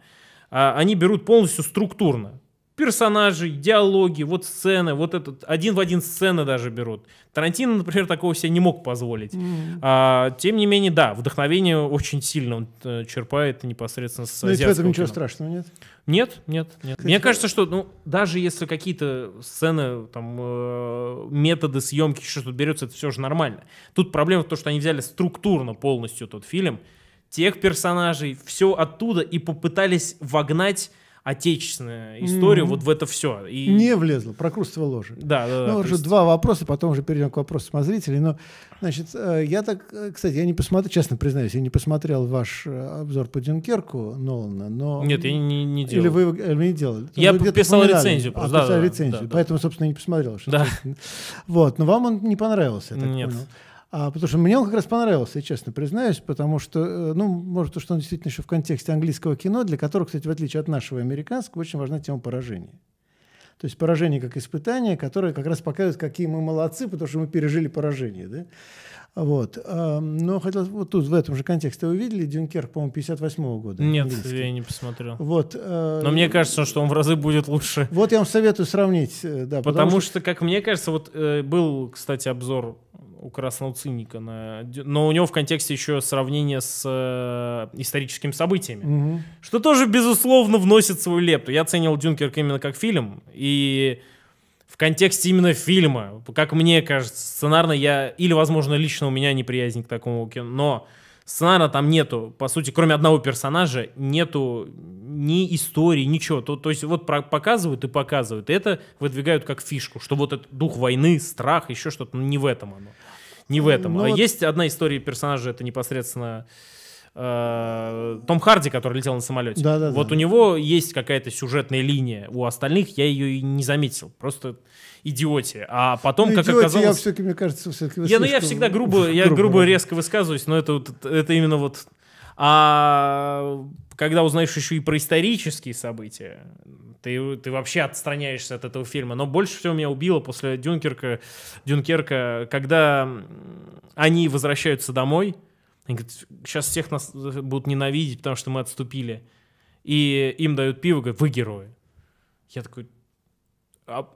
а они берут полностью структурно персонажи, диалоги, вот сцены, вот этот один в один сцены даже берут. Тарантино, например, такого себе не мог позволить. Mm. А, тем не менее, да, вдохновение очень сильно он э, черпает непосредственно с ну, азиатского. Но в этом ничего кино. страшного нет? Нет, нет, нет. Кстати, Мне кажется, что ну даже если какие-то сцены, там э, методы съемки, что-то берется, это все же нормально. Тут проблема в том, что они взяли структурно полностью тот фильм, тех персонажей, все оттуда и попытались вогнать отечественную историю, mm-hmm. вот в это все. И... Не влезло, прокрустово ложе. Да, да, да. Ну, уже есть... два вопроса, потом уже перейдем к вопросам о зрителей. Но, значит, э, я так, э, кстати, я не посмотрел, честно признаюсь, я не посмотрел ваш э, обзор по Дюнкерку Нолана, но... Нет, я не, не делал. Или вы, или не делали? Я вы писал рецензию а, просто. А, да, писал да, рецензию, да, поэтому, да. собственно, не посмотрел. Что да. Есть. Вот, но вам он не понравился, я так Нет. понял. А, потому что мне он как раз понравился, я честно признаюсь, потому что, э, ну, может, то, что он действительно еще в контексте английского кино, для которого, кстати, в отличие от нашего американского, очень важна тема поражения. То есть поражение как испытание, которое как раз показывает, какие мы молодцы, потому что мы пережили поражение. Да? Вот. Но хотел, вот тут в этом же контексте вы видели Дюнкерк, по-моему, 58 -го года. Нет, английский. я не посмотрел. Вот. Э, Но мне кажется, что он в разы будет лучше. Вот я вам советую сравнить. Э, да, потому, потому что, что, как мне кажется, вот э, был, кстати, обзор у красного циника. На... Но у него в контексте еще сравнение с э, историческими событиями. Угу. Что тоже, безусловно, вносит свою лепту. Я оценил Дюнкерк именно как фильм. И в контексте именно фильма, как мне кажется, сценарно я... Или, возможно, лично у меня неприязнь к такому кино. Но сценарно там нету, по сути, кроме одного персонажа, нету ни истории, ничего. То, то есть вот про, показывают и показывают, и это выдвигают как фишку, что вот этот дух войны, страх, еще что-то, ну, не в этом оно не в этом. Ну, а вот... Есть одна история персонажа, это непосредственно э, Том Харди, который летел на самолете. Да, да, вот да. у него есть какая-то сюжетная линия, у остальных я ее и не заметил. Просто идиоте. А потом, ну, как идиоте, оказалось... я все-таки, мне кажется, все-таки... Я, ну, я всегда грубо, я грубо, грубо резко высказываюсь, но это, вот, это именно вот а когда узнаешь еще и про исторические события, ты, ты вообще отстраняешься от этого фильма. Но больше всего меня убило после Дюнкерка, Дюнкерка когда они возвращаются домой, они говорят, сейчас всех нас будут ненавидеть, потому что мы отступили. И им дают пиво, говорят, вы герои. Я такой, а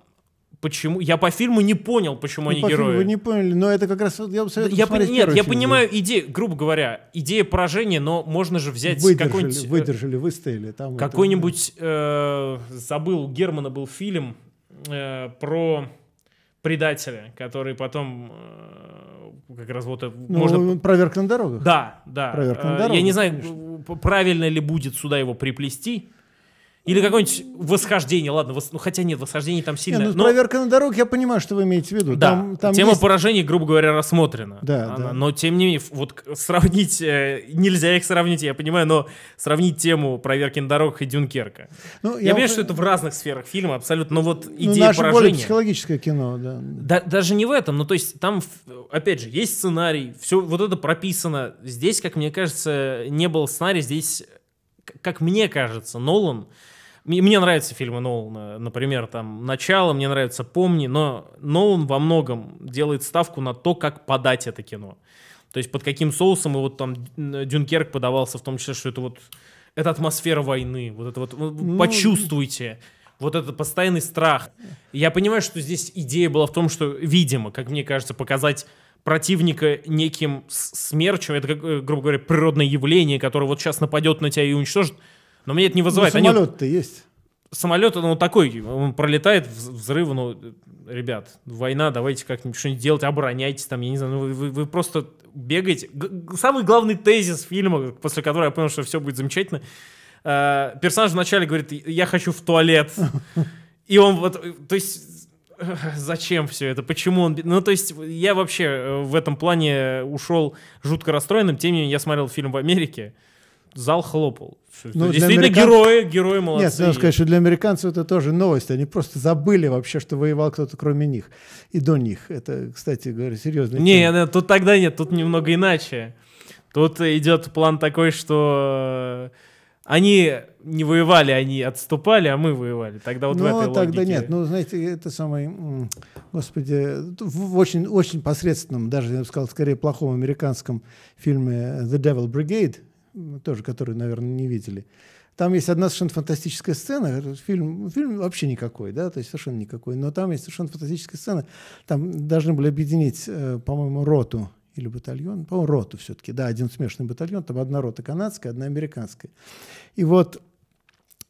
почему я по фильму не понял, почему ну, они по герои. Вы не поняли, но это как раз я бы советую я по, Нет, я понимаю да. идею, грубо говоря, идея поражения, но можно же взять какой-нибудь. Э, выдержали, выстояли там. Какой-нибудь э, забыл у Германа был фильм э, про предателя, который потом э, как раз вот ну, можно проверка на дорогах. Да, да. Проверка на дорогах. Э, я не знаю, правильно ли будет сюда его приплести. Или какое-нибудь восхождение, ладно, вос... ну хотя нет, восхождение там сильно. Не, ну, но... Проверка на дорогу, я понимаю, что вы имеете в виду. Да, там, там тема есть... поражений, грубо говоря, рассмотрена. Да, Она, да. Но тем не менее, вот сравнить, э, нельзя их сравнить, я понимаю, но сравнить тему проверки на дорогах и Дюнкерка. Ну, я я понимаю, уже... что это в разных сферах фильма абсолютно, но вот ну, идея ну, наше поражения... более психологическое кино, да. да. Даже не в этом, но то есть там, опять же, есть сценарий, все вот это прописано. Здесь, как мне кажется, не был сценарий, здесь, как мне кажется, Нолан... Мне нравятся фильмы Нолана, например, там «Начало», мне нравится «Помни», но Нолан во многом делает ставку на то, как подать это кино. То есть под каким соусом, и вот там Дюнкерк подавался в том числе, что это вот это атмосфера войны, вот это вот, ну... почувствуйте, вот этот постоянный страх. Я понимаю, что здесь идея была в том, что, видимо, как мне кажется, показать противника неким смерчем, это, э, грубо говоря, природное явление, которое вот сейчас нападет на тебя и уничтожит, но мне это не ну, вызывает. Ну, самолет-то Они... есть. Самолет, он ну, вот такой, он пролетает, взрывы, ну, ребят, война, давайте как-нибудь что-нибудь делать, обороняйтесь там, я не знаю, ну, вы, вы, вы просто бегаете. самый главный тезис фильма, после которого я понял, что все будет замечательно, э- персонаж вначале говорит, я хочу в туалет. И он вот, то есть, э, зачем все это, почему он... Ну, то есть, я вообще э, в этом плане ушел жутко расстроенным, тем не менее, я смотрел фильм в Америке, зал хлопал. Ну, Действительно, герои, герои молодцы. Нет, надо сказать, что для американцев это тоже новость. Они просто забыли вообще, что воевал кто-то кроме них и до них. Это, кстати говоря, серьезно. Не, тема. Ну, тут тогда нет, тут немного иначе. Тут идет план такой, что э, они не воевали, они отступали, а мы воевали. Тогда вот ну, в этой тогда логике... нет. Ну, знаете, это самый, господи, в очень, очень посредственном, даже, я бы сказал, скорее плохом американском фильме «The Devil Brigade», тоже, которые, наверное, не видели. Там есть одна совершенно фантастическая сцена, э, фильм, фильм вообще никакой, да, то есть совершенно никакой, но там есть совершенно фантастическая сцена, там должны были объединить, э, по-моему, роту или батальон, по-моему, роту все-таки, да, один смешанный батальон, там одна рота канадская, одна американская. И вот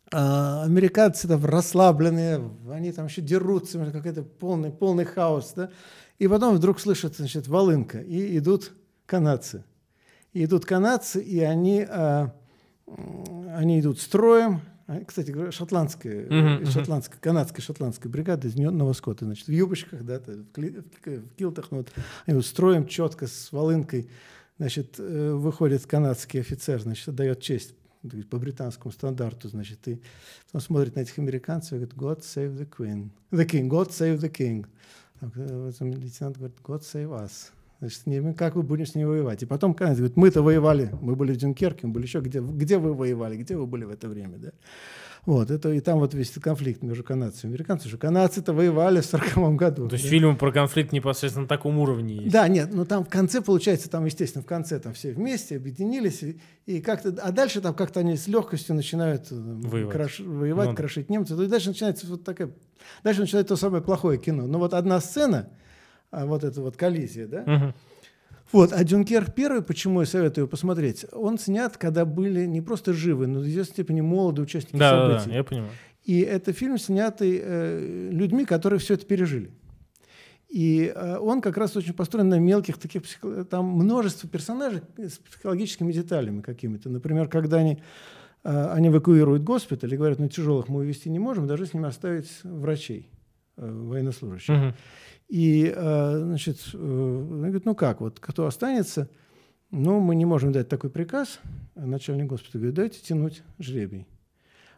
а, американцы там расслабленные, они там еще дерутся, какой-то полный, полный хаос, да, и потом вдруг слышат, значит, волынка, и идут канадцы – и идут канадцы, и они, а, они идут строем. А, кстати, шотландская, Uh-huh, шотландская, канадская шотландская бригада из Новоскоты, значит, в юбочках, да, в, килтах, ну, вот, они вот строем четко с волынкой, значит, э, выходит канадский офицер, значит, дает честь по британскому стандарту, значит, и он смотрит на этих американцев и говорит, God save the Queen, the King, God save the King. Там, лейтенант говорит, God save us. Значит, как вы будете с ним воевать? И потом Канец говорят мы-то воевали, мы были в Дюнкерке, мы были еще где, где вы воевали, где вы были в это время, да? Вот, это, и там вот весь этот конфликт между канадцами и американцами, что канадцы-то воевали в 40 году. То есть фильм про конфликт непосредственно на таком уровне есть. Да, нет, но там в конце, получается, там, естественно, в конце там все вместе объединились, и, и как-то, а дальше там как-то они с легкостью начинают э, воевать, краш, воевать ну, крошить немцев, и дальше начинается вот такая, дальше начинается то самое плохое кино. Но вот одна сцена, а, вот эта вот коллизия, да? Угу. Вот, а Дюнкерк первый, почему я советую его посмотреть, он снят, когда были не просто живы, но в известной степени молоды участники да, событий. Да, да, я понимаю. И это фильм, снятый э, людьми, которые все это пережили. И э, он как раз очень построен на мелких таких там множество персонажей с психологическими деталями какими-то. Например, когда они э, они эвакуируют госпиталь и говорят, ну тяжелых мы увезти не можем, даже с ними оставить врачей э, военнослужащих. Угу. И, э, значит, э, он говорит, ну как, вот кто останется, ну мы не можем дать такой приказ. А начальник госпиталя говорит, дайте тянуть жребий.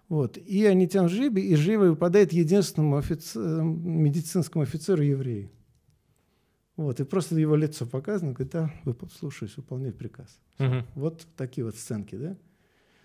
Вот. И они тянут жребий, и жребий выпадает единственному офици... медицинскому офицеру еврею. Вот, и просто его лицо показано, говорит, да, слушаюсь, выполняй приказ. Угу. Вот такие вот сценки, да?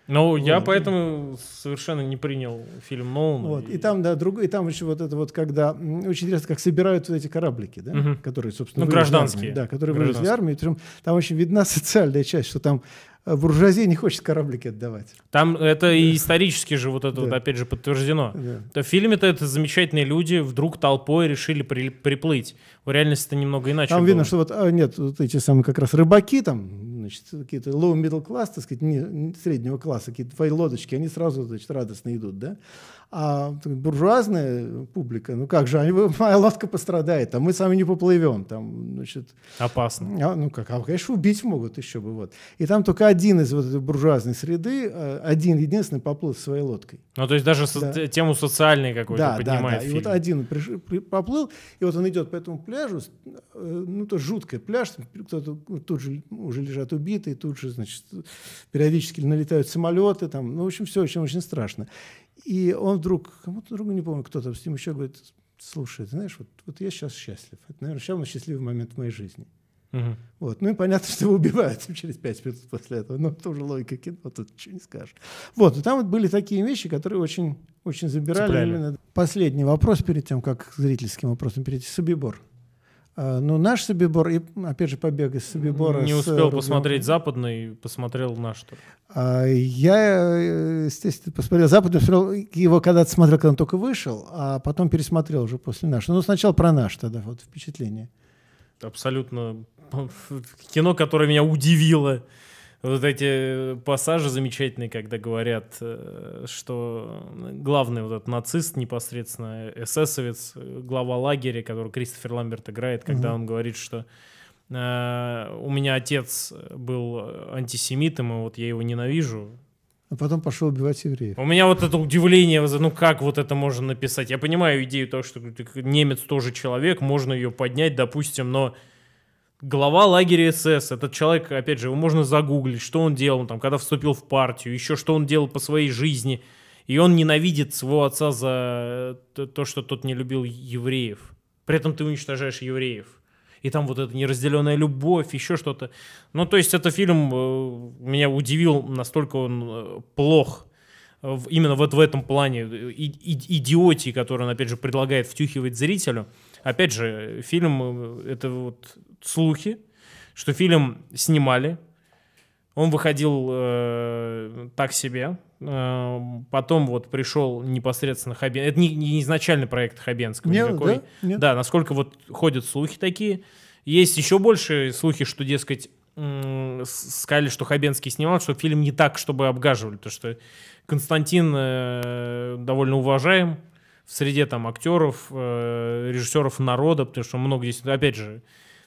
Ну, вот. я поэтому совершенно не принял фильм Нолана. Вот. И... и там, да, другой, и там еще вот это вот, когда... Очень интересно, как собирают вот эти кораблики, да, угу. которые, собственно... Ну, гражданские. Армии, да, которые гражданские. вылезли в там очень видна социальная часть, что там а буржуазия не хочет кораблики отдавать. Там это и исторически же вот это да. вот опять же подтверждено. Да. В фильме-то это замечательные люди вдруг толпой решили при, приплыть. В реальности это немного иначе. Там было. видно, что вот а, нет, вот эти самые как раз рыбаки там, значит, какие-то low middle class, так сказать, не среднего класса, какие-то твои лодочки, они сразу, значит, радостно идут, да? А буржуазная публика, ну как же, они, моя лодка пострадает, а мы сами не поплывем. Там, значит, Опасно. А, ну как, а, конечно, убить могут еще бы. Вот. И там только один из вот этой буржуазной среды, а, один единственный поплыл своей лодкой. Ну то есть даже да. тему социальной какой-то да, поднимает да, да. И вот один приш- при- поплыл, и вот он идет по этому пляжу, э, ну то жуткий пляж, кто-то ну, тут же уже лежат убитые, тут же, значит, периодически налетают самолеты, там, ну в общем, все очень-очень страшно. И он вдруг, кому-то другу не помню, кто там с ним еще говорит, слушай, ты знаешь, вот, вот я сейчас счастлив. Это, наверное, сейчас самый счастливый момент в моей жизни. Угу. Вот. Ну и понятно, что его убивают через пять минут после этого. Но тоже логика кино, тут ничего не скажешь. Вот, и там вот были такие вещи, которые очень, очень забирали. Именно. Последний вопрос перед тем, как к зрительским вопросам перейти. Собибор. Э, ну, наш Собибор, и, опять же, побег из Собибора. Не успел посмотреть западный, посмотрел наш. Только. А, я, э, естественно, посмотрел западный, посмотрел его когда-то смотрел, когда он только вышел, а потом пересмотрел уже после нашего. Ну, сначала про наш тогда, вот впечатление. Абсолютно кино, которое меня удивило. Вот эти э, пассажи замечательные, когда говорят, э, что главный вот этот нацист, непосредственно э, эсэсовец, глава лагеря, которого Кристофер Ламберт играет, когда угу. он говорит, что у меня отец был антисемитом, и вот я его ненавижу, а потом пошел убивать евреев. У меня вот это удивление, ну как вот это можно написать? Я понимаю идею того, что немец тоже человек, можно ее поднять, допустим, но глава лагеря СС, этот человек, опять же, его можно загуглить, что он делал там, когда вступил в партию, еще что он делал по своей жизни. И он ненавидит своего отца за э, то, что тот не любил евреев. При этом ты уничтожаешь евреев. И там вот эта неразделенная любовь, еще что-то. Ну, то есть, этот фильм э, меня удивил, настолько он э, плох именно вот в этом плане и, и, идиотии, которую он, опять же, предлагает втюхивать зрителю. Опять же, фильм, э, это вот слухи, что фильм снимали, он выходил э, так себе, э, потом вот пришел непосредственно Хабен, это не, не изначальный проект Хабенского Нет, никакой, да? Нет. да, насколько вот ходят слухи такие, есть еще больше слухи, что, дескать, сказали, что Хабенский снимал, что фильм не так, чтобы обгаживали, то что Константин э, довольно уважаем, в среде там актеров, э, режиссеров народа, потому что много здесь, опять же,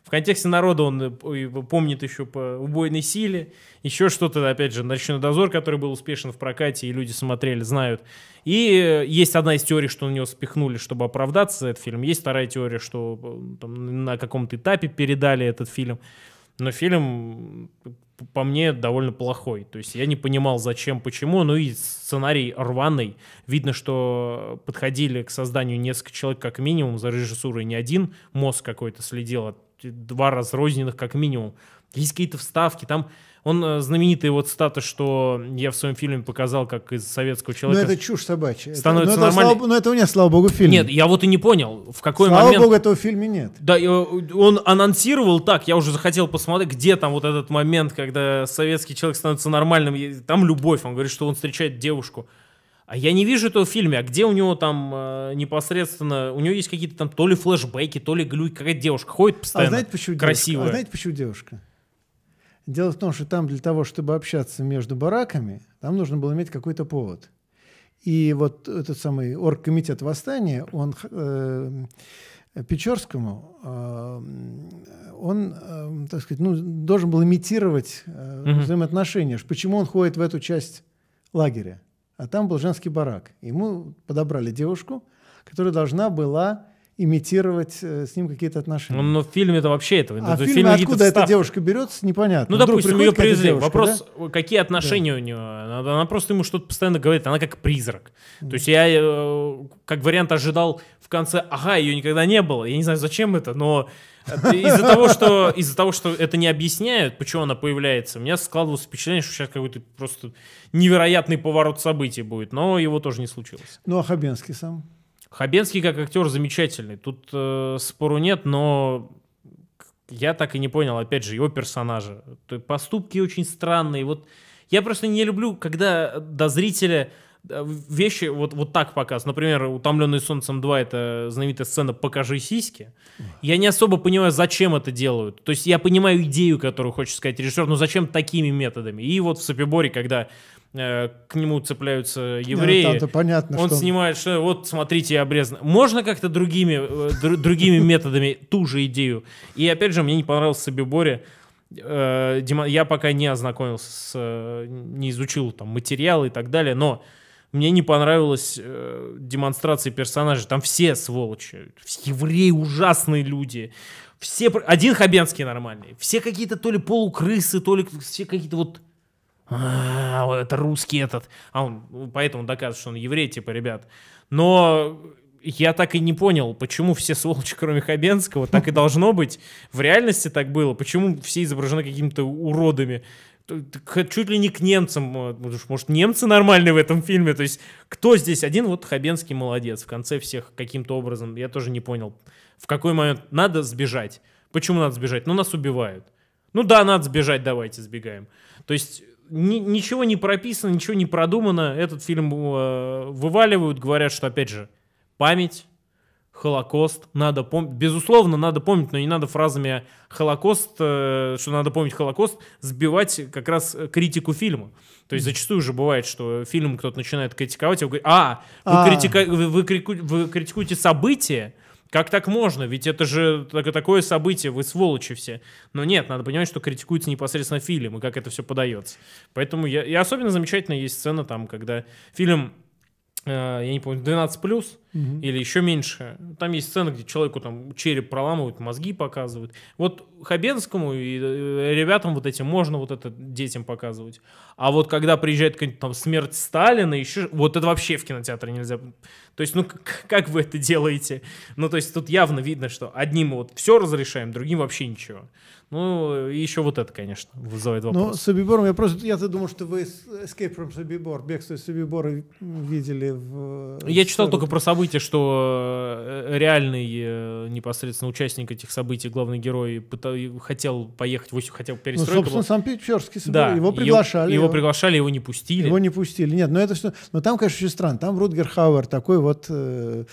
в контексте народа он э, помнит еще по убойной силе, еще что-то, опять же, «Ночной дозор», который был успешен в прокате, и люди смотрели, знают. И э, есть одна из теорий, что на него спихнули, чтобы оправдаться за этот фильм. Есть вторая теория, что э, там, на каком-то этапе передали этот фильм. Но фильм по мне, довольно плохой. То есть я не понимал, зачем, почему. Ну и сценарий рваный. Видно, что подходили к созданию несколько человек как минимум за режиссурой. Не один мозг какой-то следил, а два разрозненных как минимум. Есть какие-то вставки. Там он э, знаменитый вот статус, что я в своем фильме показал, как из советского ну, человека... Но это чушь собачья. Становится ну, это, но, это, нормальный... слава, но ну, это у меня, слава богу, фильм. Нет, я вот и не понял, в какой слава момент... Слава богу, этого в фильме нет. Да, э, он анонсировал так, я уже захотел посмотреть, где там вот этот момент, когда советский человек становится нормальным. Там любовь, он говорит, что он встречает девушку. А я не вижу этого в фильме. А где у него там э, непосредственно... У него есть какие-то там то ли флешбеки, то ли глюй. Какая девушка ходит а постоянно. А знаете, почему красивая. Девушка? А знаете, почему девушка? А Дело в том, что там для того, чтобы общаться между бараками, там нужно было иметь какой-то повод. И вот этот самый оргкомитет восстания, он э, Печорскому, э, он, э, так сказать, ну, должен был имитировать э, угу. взаимоотношения. Почему он ходит в эту часть лагеря? А там был женский барак. Ему подобрали девушку, которая должна была имитировать э, с ним какие-то отношения. Ну, но в фильме это вообще этого. А в фильме, фильме откуда эта девушка берется, непонятно. Ну, Вдруг допустим, ее привезли. Девушка, Вопрос, да? какие отношения да. у нее? Она, она просто ему что-то постоянно говорит, она как призрак. Mm. То есть я, э, как вариант, ожидал в конце, ага, ее никогда не было. Я не знаю, зачем это, но из-за того, что из-за того, что это не объясняют, почему она появляется, у меня складывалось впечатление, что сейчас какой-то просто невероятный поворот событий будет, но его тоже не случилось. Ну, а Хабенский сам? Хабенский как актер замечательный, тут э, спору нет, но я так и не понял, опять же, его персонажа. Поступки очень странные. Вот я просто не люблю, когда до зрителя э, вещи вот, вот так показывают. Например, «Утомленный солнцем 2» — это знаменитая сцена «Покажи сиськи». Я не особо понимаю, зачем это делают. То есть я понимаю идею, которую хочет сказать режиссер, но зачем такими методами? И вот в «Сапиборе», когда Э, к нему цепляются ну, евреи. Ну, понятно, он что... снимает, что вот смотрите, я обрезан. Можно как-то другими, э, дру, другими методами ту же идею. И опять же, мне не понравился Собиборе. Э, я пока не ознакомился с, не изучил там материалы и так далее, но мне не понравилась э, демонстрация персонажей. Там все сволочи. Евреи ужасные люди. Все, один Хабенский нормальный. Все какие-то то ли полукрысы, то ли все какие-то вот «А, это русский этот. А он ну, поэтому доказывает, что он еврей, типа, ребят. Но я так и не понял, почему все сволочи, кроме Хабенского, так и должно быть. В реальности так было. Почему все изображены какими-то уродами? Чуть ли не к немцам. Может, немцы нормальные в этом фильме? То есть, кто здесь один? Вот Хабенский молодец. В конце всех каким-то образом. Я тоже не понял, в какой момент надо сбежать. Почему надо сбежать? Ну, нас убивают. Ну да, надо сбежать, давайте сбегаем. То есть ни, ничего не прописано, ничего не продумано. Этот фильм э, вываливают, говорят, что, опять же, память, Холокост, надо помнить, безусловно, надо помнить, но не надо фразами а Холокост, э, что надо помнить Холокост, сбивать как раз э, критику фильма. То есть зачастую уже бывает, что фильм кто-то начинает критиковать, и говорит, а, вы, а. Критика... Вы, вы, вы критикуете события, как так можно? Ведь это же такое событие, вы сволочи все. Но нет, надо понимать, что критикуется непосредственно фильм и как это все подается. Поэтому я... И особенно замечательно есть сцена там, когда фильм Э, я не помню, 12 плюс угу. или еще меньше. Там есть сцена, где человеку там череп проламывают, мозги показывают. Вот Хабенскому и э, ребятам вот этим можно вот это детям показывать. А вот когда приезжает какая-нибудь там смерть Сталина, еще вот это вообще в кинотеатре нельзя. То есть, ну как, вы это делаете? Ну то есть тут явно видно, что одним вот все разрешаем, другим вообще ничего. Ну, и еще вот это, конечно, вызывает ну, вопрос. Ну, с Собибором я просто, я-то думал, что вы Escape from Собибор, бегство из Собибора видели в... Э, Я читал сторону. только про события, что э, реальный э, непосредственно участник этих событий, главный герой, хотел поехать, хотел перестройку. Ну, собственно, сам петербургский собор, да, его приглашали. Его, его приглашали, его не пустили. Его не пустили. Нет, но ну, это все... Но там, конечно, очень странно. Там Рутгер Хауэр такой вот... Э,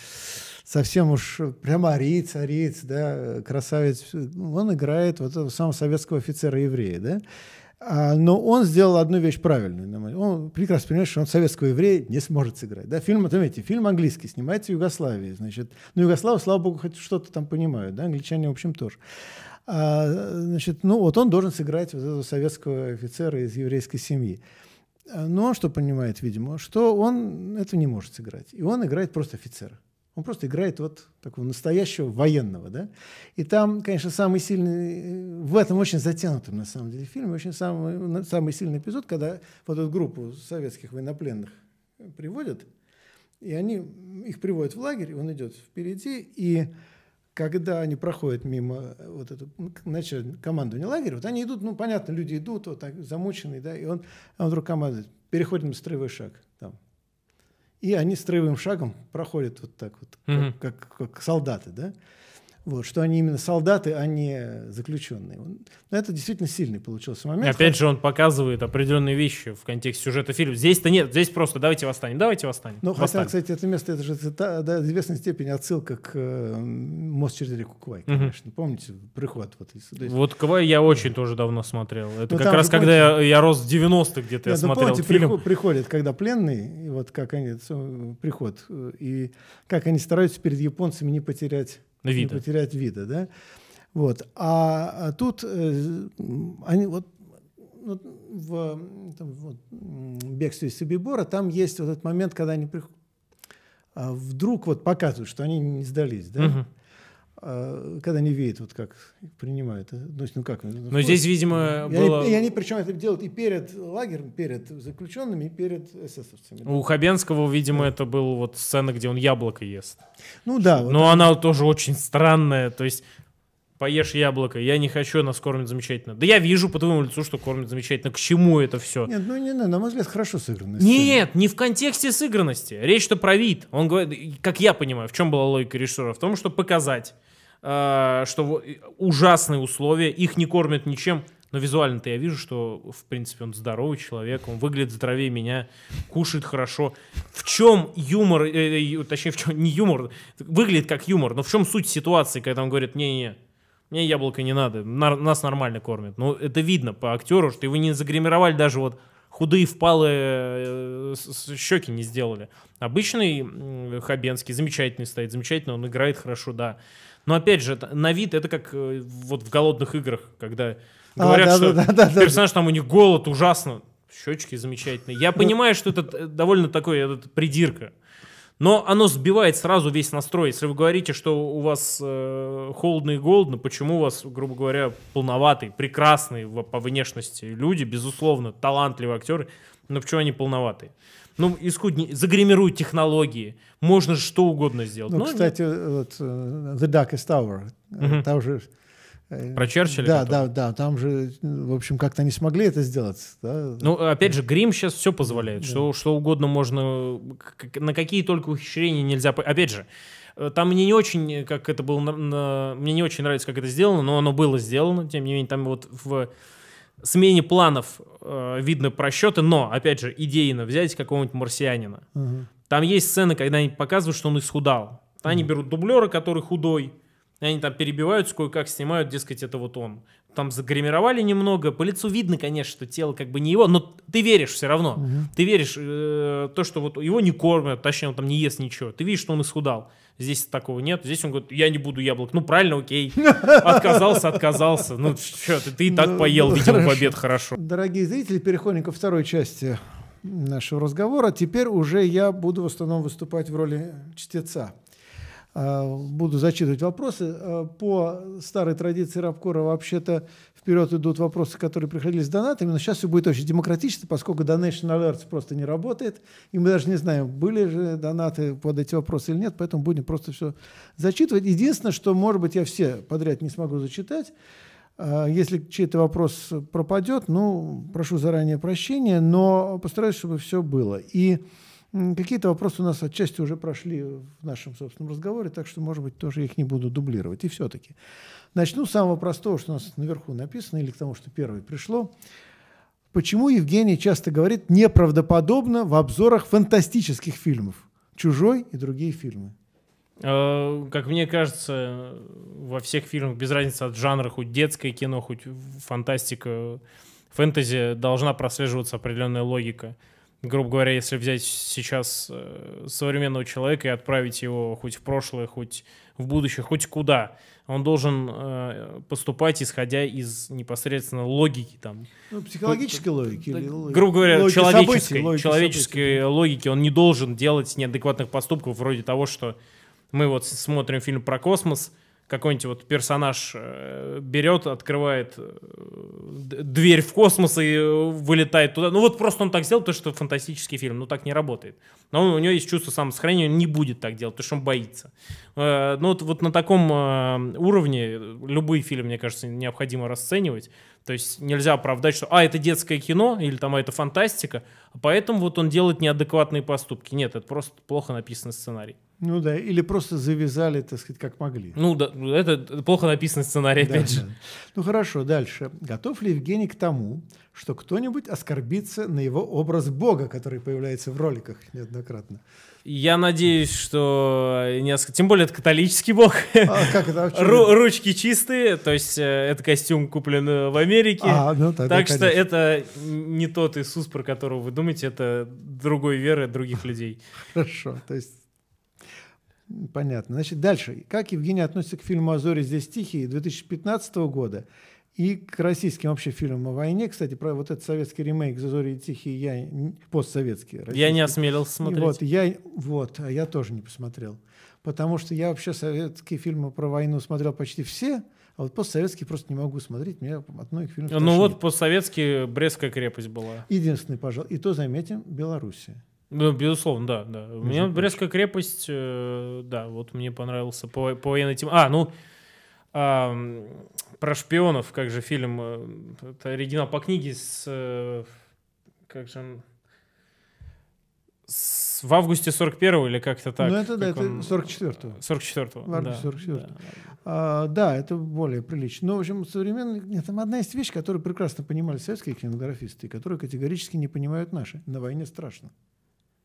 совсем уж прямо ариец, ариец, да, красавец. Он играет вот этого самого советского офицера-еврея, да. А, но он сделал одну вещь правильную. Он прекрасно понимает, что он советского еврея не сможет сыграть. Да? Фильм, заметьте, фильм английский, снимается в Югославии. Значит, ну, Югославы, слава богу, хоть что-то там понимают. Да? Англичане, в общем, тоже. А, значит, ну вот он должен сыграть вот этого советского офицера из еврейской семьи. А, но ну, он что понимает, видимо, что он это не может сыграть. И он играет просто офицера. Он просто играет вот такого настоящего военного, да. И там, конечно, самый сильный, э, в этом очень затянутом, на самом деле, фильме, очень самый, самый сильный эпизод, когда вот эту группу советских военнопленных э, приводят, и они их приводят в лагерь, он идет впереди, и когда они проходят мимо э, вот эту начальную командование лагеря, вот они идут, ну, понятно, люди идут, вот так замученные, да, и он, он вдруг командует, переходим на строевой шаг. И они строевым шагом проходят вот так вот, mm-hmm. как, как, как солдаты, да? Вот, что они именно солдаты, а не заключенные. Но ну, это действительно сильный получился момент. И опять хоть... же, он показывает определенные вещи в контексте сюжета фильма. Здесь-то нет, здесь просто давайте восстанем, давайте восстанем. Ну, восстанем. хотя, кстати, это место, это же до да, известной степени отсылка к э, мост через реку Квай, конечно. Угу. Помните, приход вот из... Есть... Вот Квай я очень да. тоже давно смотрел. Это Но ну, как раз же, помните... когда я, я рос в 90-х где-то, я ну, смотрел помните, фильм. Приход, приходят, когда пленные, и вот как они, э, приход, э, и как они стараются перед японцами не потерять вида. не потерять вида, да. Вот. А, а тут э, они вот ну, в там, вот, бегстве из Собибора там есть вот этот момент, когда они при... А, вдруг вот показывают, что они не сдались, да. Угу. А, когда не веет, вот как принимают. Э, ну, ну как? Ну, ну, Но здесь, видимо, и было... Они, и они причем это делают и перед лагерем, перед заключенными, и перед эсэсовцами. Да? У Хабенского, видимо, да. это был вот сцена, где он яблоко ест. Ну да. Вот Но это... она тоже очень странная. То есть Поешь яблоко, я не хочу, нас кормит замечательно. Да я вижу по твоему лицу, что кормит замечательно. К чему это все? Нет, ну не, не на мой взгляд, хорошо сыгранность. Нет, не в контексте сыгранности. Речь-то про вид. Он говорит, как я понимаю, в чем была логика режиссера? В том, чтобы показать, а, что ужасные условия, их не кормят ничем. Но визуально-то я вижу, что, в принципе, он здоровый человек, он выглядит здоровее меня, кушает хорошо. В чем юмор, э, э точнее, в чем не юмор, выглядит как юмор, но в чем суть ситуации, когда он говорит, не-не-не, мне яблоко не надо, на, нас нормально кормят. Ну, это видно по актеру, что его не загримировали даже вот худые впалые э, щеки не сделали. Обычный Хабенский замечательный стоит, замечательно, он играет хорошо, да. Но опять же, на вид это как э, вот в «Голодных играх», когда а, говорят, а, да, что да, да, да, персонаж там у них голод ужасно, щечки замечательные. Я понимаю, что это довольно такой этот придирка но оно сбивает сразу весь настрой. Если вы говорите, что у вас э, холодно и голодно, почему у вас, грубо говоря, полноватые, прекрасные по внешности люди, безусловно, талантливые актеры, но почему они полноватые? Ну, искудни, загримируй технологии, можно что угодно сделать. Ну, но... кстати, вот, э, The Darkest Tower, угу. Э, там же Э, Про Черчилля? Да, да, да. Там же, в общем, как-то не смогли это сделать. Да? Ну, опять же, грим сейчас все позволяет. Да. Что, что угодно можно... На какие только ухищрения нельзя... Опять же, э, там мне не очень, как это было... мне не очень нравится, как это сделано, но оно было сделано. Тем не менее, там вот в смене планов э, видно просчеты, но, опять же, идейно взять какого-нибудь марсианина. Угу. Там есть сцены, когда они показывают, что он исхудал. Угу. Они берут дублера, который худой, и они там перебиваются, кое-как снимают, дескать, это вот он. Там загримировали немного. По лицу видно, конечно, что тело как бы не его, но ты веришь все равно. Угу. Ты веришь э, то, что вот его не кормят, точнее, он там не ест ничего. Ты видишь, что он исхудал. Здесь такого нет. Здесь он говорит, я не буду яблок. Ну, правильно, окей. Отказался, отказался. Ну, что, ты, ты и так ну, поел, ну, видимо, в обед хорошо. Дорогие зрители, переходим ко второй части нашего разговора. Теперь уже я буду в основном выступать в роли чтеца. А, буду зачитывать вопросы. А, по старой традиции Рабкора вообще-то вперед идут вопросы, которые приходили с донатами, но сейчас все будет очень демократично, поскольку Donation Alerts просто не работает, и мы даже не знаем, были же донаты под эти вопросы или нет, поэтому будем просто все зачитывать. Единственное, что, может быть, я все подряд не смогу зачитать, а, если чей-то вопрос пропадет, ну, прошу заранее прощения, но постараюсь, чтобы все было. И Какие-то вопросы у нас отчасти уже прошли в нашем собственном разговоре, так что, может быть, тоже их не буду дублировать. И все-таки начну с самого простого, что у нас наверху написано, или к тому, что первое пришло. Почему Евгений часто говорит неправдоподобно в обзорах фантастических фильмов «Чужой» и другие фильмы? Э, как мне кажется, во всех фильмах, без разницы от жанра, хоть детское кино, хоть фантастика, фэнтези, должна прослеживаться определенная логика – грубо говоря, если взять сейчас э, современного человека и отправить его хоть в прошлое, хоть в будущее, хоть куда, он должен э, поступать, исходя из непосредственно логики там. Ну, психологической вот, логики. или, грубо говоря, логики человеческой, событий, логики человеческой событий. логики. Он не должен делать неадекватных поступков вроде того, что мы вот смотрим фильм про космос, какой-нибудь вот персонаж э, берет, открывает э, дверь в космос и э, вылетает туда. Ну вот просто он так сделал, потому что фантастический фильм, но так не работает. Но у него есть чувство самосохранения, он не будет так делать, потому что он боится. Ну вот, вот на таком уровне любые фильмы, мне кажется, необходимо расценивать. То есть нельзя оправдать, что «а, это детское кино» или там «а, это фантастика», а поэтому вот он делает неадекватные поступки. Нет, это просто плохо написанный сценарий. Ну да, или просто завязали, так сказать, как могли. Ну да, это плохо написанный сценарий, да, опять же. Да. Ну хорошо, дальше. Готов ли Евгений к тому, что кто-нибудь оскорбится на его образ Бога, который появляется в роликах неоднократно? Я надеюсь, что не оск... тем более это католический бог. А, как это? А Ру- ручки чистые, то есть э, это костюм куплен э, в Америке. А, ну, тогда, так конечно. что это не тот Иисус, про которого вы думаете, это другой веры других людей. Хорошо, то есть Понятно. Значит, дальше. Как Евгений относится к фильму «Азори здесь тихие» 2015 года и к российским вообще фильмам о войне? Кстати, про вот этот советский ремейк «Азори и тихие» я... постсоветский. Российский. Я не осмелился смотреть. Вот, я, вот, а я тоже не посмотрел. Потому что я вообще советские фильмы про войну смотрел почти все, а вот постсоветские просто не могу смотреть, мне от многих фильмов Ну вот постсоветский «Брестская крепость» была. Единственный, пожалуй. И то, заметим, Белоруссия. Ну, безусловно, да, да. У меня Брестская крепость, э, да, вот мне понравился по, по военной теме. А, ну, э, про шпионов, как же фильм, э, это оригинал по книге с, э, как же он, с, в августе 41-го или как-то так. Ну, это да, это он... 44-го. 44-го, В августе да, 44 да. А, да, это более прилично. Но, ну, в общем, современные... Нет, там одна есть вещь, которую прекрасно понимали советские кинематографисты, и которую категорически не понимают наши. На войне страшно.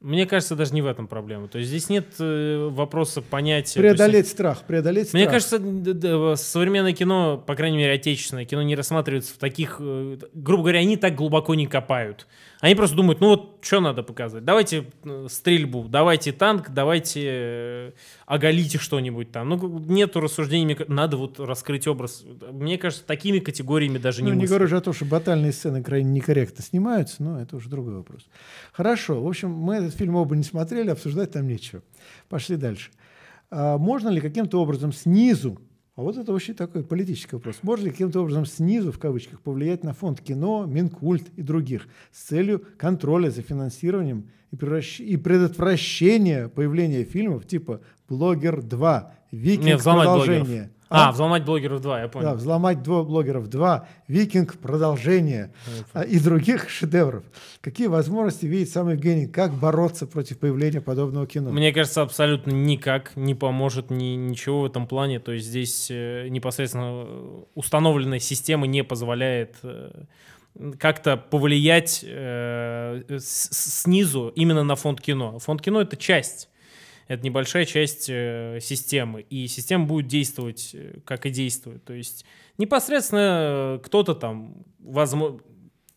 Мне кажется, даже не в этом проблема. То есть здесь нет э, вопроса понятия. Преодолеть есть, страх, преодолеть страх. Мне кажется, современное кино, по крайней мере, отечественное кино не рассматривается в таких... Э, грубо говоря, они так глубоко не копают. Они просто думают, ну вот что надо показывать? Давайте э, стрельбу, давайте танк, давайте э, оголите что-нибудь там. Ну, нету рассуждений, надо вот раскрыть образ. Мне кажется, такими категориями даже не Ну, не говорю же о том, что батальные сцены крайне некорректно снимаются, но это уже другой вопрос. Хорошо, в общем, мы этот фильм оба не смотрели, обсуждать там нечего. Пошли дальше. А можно ли каким-то образом снизу а вот это вообще такой политический вопрос. Можно ли каким-то образом снизу, в кавычках, повлиять на фонд кино, Минкульт и других с целью контроля за финансированием и, предотвращения появления фильмов типа «Блогер 2», «Викинг» Нет, продолжение? А, а, «Взломать блогеров 2», я понял. Да, «Взломать двух блогеров 2», «Викинг», «Продолжение» это. А, и других шедевров. Какие возможности видит сам Евгений? Как бороться против появления подобного кино? Мне кажется, абсолютно никак не поможет ни, ничего в этом плане. То есть здесь э, непосредственно э, установленная система не позволяет... Э, как-то повлиять э, с, снизу именно на фонд кино. Фонд кино это часть это небольшая часть э, системы, и система будет действовать, э, как и действует. То есть непосредственно э, кто-то там, возможно,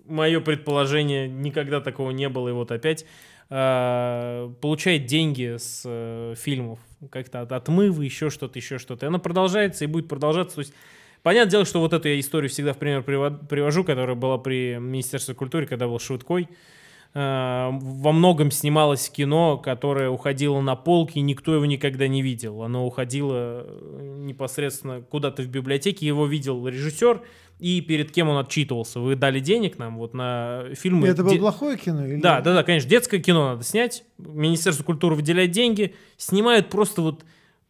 мое предположение, никогда такого не было, и вот опять получает деньги с фильмов, как-то от отмыва, еще что-то, еще что-то. И она продолжается и будет продолжаться. То есть, понятное дело, что вот эту я историю всегда в пример привожу, которая была при Министерстве культуры, когда был Швыдкой. Э, Э, во многом снималось кино, которое уходило на полки, и никто его никогда не видел. Оно уходило э, непосредственно куда-то в библиотеке, его видел режиссер, и перед кем он отчитывался. Вы дали денег нам вот на фильмы. это было Де... плохое кино? Или... Да, да, да, конечно, детское кино надо снять. Министерство культуры выделяет деньги, снимают просто вот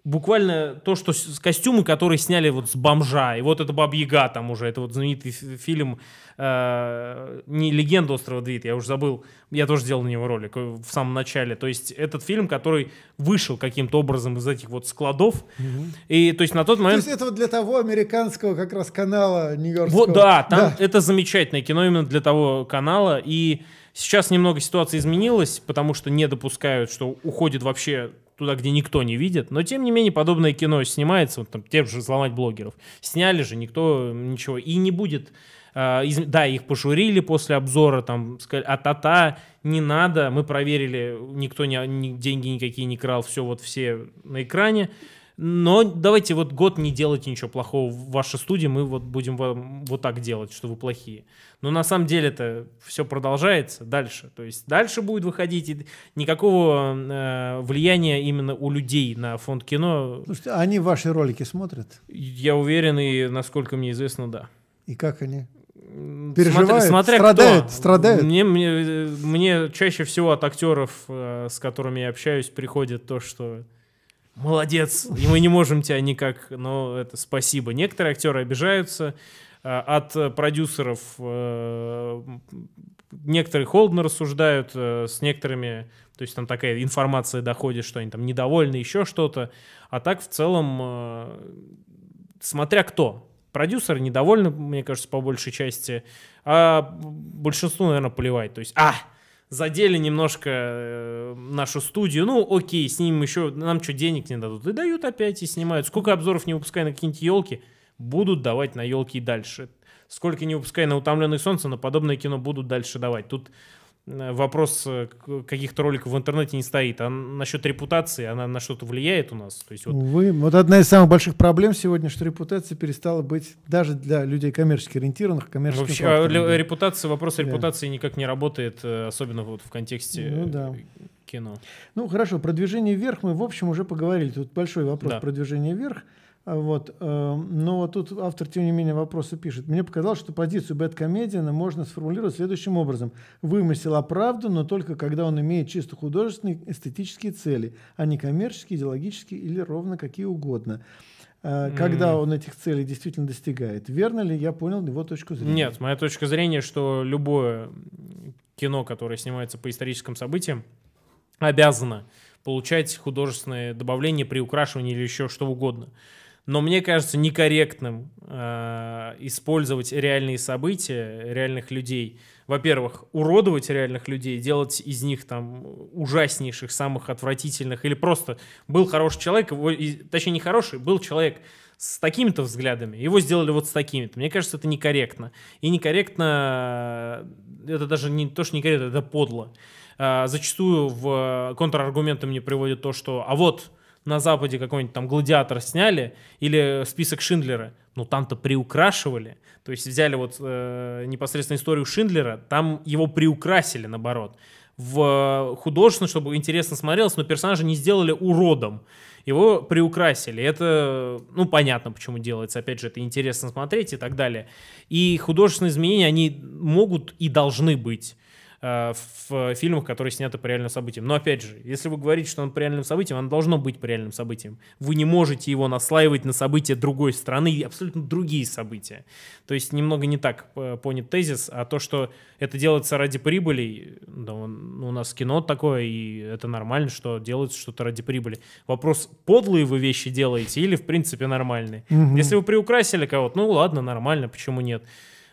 буквально то, что с, костюмы, которые сняли вот с бомжа, и вот это Бабьяга там уже, это вот знаменитый фильм, э, не «Легенда острова Двид», я уже забыл, я тоже делал на него ролик э, в самом начале, то есть этот фильм, который вышел каким-то образом из этих вот складов, угу. и то есть на тот момент... То есть это вот для того американского как раз канала нью-йоркского. Вот, да, там да. это замечательное кино именно для того канала, и... Сейчас немного ситуация изменилась, потому что не допускают, что уходит вообще туда, где никто не видит. Но, тем не менее, подобное кино снимается, вот там, тем же «Сломать блогеров». Сняли же, никто ничего. И не будет... Э, из, да, их пошурили после обзора, там, сказали, а-та-та, не надо, мы проверили, никто не, ни, деньги никакие не крал, все вот все на экране. Но давайте вот год не делайте ничего плохого в вашей студии, мы вот будем вам вот так делать, что вы плохие. Но на самом деле это все продолжается дальше. То есть дальше будет выходить и никакого э, влияния именно у людей на фонд кино. Слушайте, а они ваши ролики смотрят? Я уверен, и насколько мне известно, да. И как они? переживают, смотря, смотря страдают, кто. страдают. Мне, мне, э, мне чаще всего от актеров, э, с которыми я общаюсь, приходит то, что молодец, и мы не можем тебя никак, но это спасибо. Некоторые актеры обижаются, а, от продюсеров э, некоторые холодно рассуждают, э, с некоторыми, то есть там такая информация доходит, что они там недовольны, еще что-то, а так в целом, э, смотря кто, продюсеры недовольны, мне кажется, по большей части, а большинству, наверное, поливать, то есть, а, задели немножко э, нашу студию. Ну, окей, с ним еще, нам что, денег не дадут? И дают опять, и снимают. Сколько обзоров не выпускай на какие-нибудь елки, будут давать на елки и дальше. Сколько не выпускай на «Утомленных солнце», на подобное кино будут дальше давать. Тут Э, вопрос э, каких-то роликов в интернете не стоит. А насчет репутации, она на что-то влияет у нас? То есть вот... Увы, вот одна из самых больших проблем сегодня, что репутация перестала быть даже для людей коммерчески ориентированных, коммерческих. Вообще, факторами. репутация, вопрос да. репутации никак не работает, э, особенно вот в контексте ну, да. кино. Ну хорошо, продвижение вверх мы в общем уже поговорили. Тут большой вопрос да. продвижения вверх. Вот. Эм, но тут автор, тем не менее, вопросы пишет. Мне показалось, что позицию бэткомедиана можно сформулировать следующим образом. Вымысел оправдан, но только когда он имеет чисто художественные эстетические цели, а не коммерческие, идеологические или ровно какие угодно. Э, когда mm. он этих целей действительно достигает. Верно ли я понял его точку зрения? Нет, моя точка зрения, что любое кино, которое снимается по историческим событиям, обязано получать художественное добавление при украшивании или еще что угодно но мне кажется некорректным э, использовать реальные события, реальных людей. Во-первых, уродовать реальных людей, делать из них там ужаснейших, самых отвратительных, или просто был хороший человек, его, точнее не хороший, был человек с такими-то взглядами, его сделали вот с такими-то. Мне кажется, это некорректно. И некорректно, э, это даже не то, что некорректно, это подло. Э, зачастую в э, контраргументы мне приводит то, что, а вот на Западе какой-нибудь там «Гладиатор» сняли или «Список Шиндлера», ну там-то приукрашивали. То есть взяли вот э, непосредственно историю Шиндлера, там его приукрасили, наоборот в э, художественно, чтобы интересно смотрелось, но персонажа не сделали уродом. Его приукрасили. Это, ну, понятно, почему делается. Опять же, это интересно смотреть и так далее. И художественные изменения, они могут и должны быть. Э, в фильмах, которые сняты по реальным событиям. Но опять же, если вы говорите, что он по реальным событиям, он должно быть по реальным событиям. Вы не можете его наслаивать на события другой страны и абсолютно другие события. То есть немного не так понят тезис, а то, что это делается ради прибыли, да, он, ну, у нас кино такое, и это нормально, что делается что-то ради прибыли. Вопрос, подлые вы вещи делаете или, в принципе, нормальные? Угу. Если вы приукрасили кого-то, ну ладно, нормально, почему нет?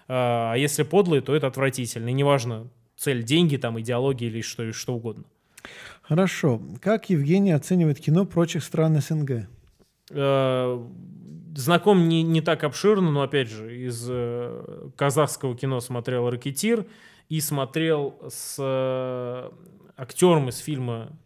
А, а если подлые, то это отвратительно. И неважно, цель деньги, там, идеология или что, что угодно. Хорошо. Как Евгений оценивает кино прочих стран СНГ? Э, знаком не, не так обширно, но опять же, из э, казахского кино смотрел «Ракетир» и смотрел с э, актером из фильма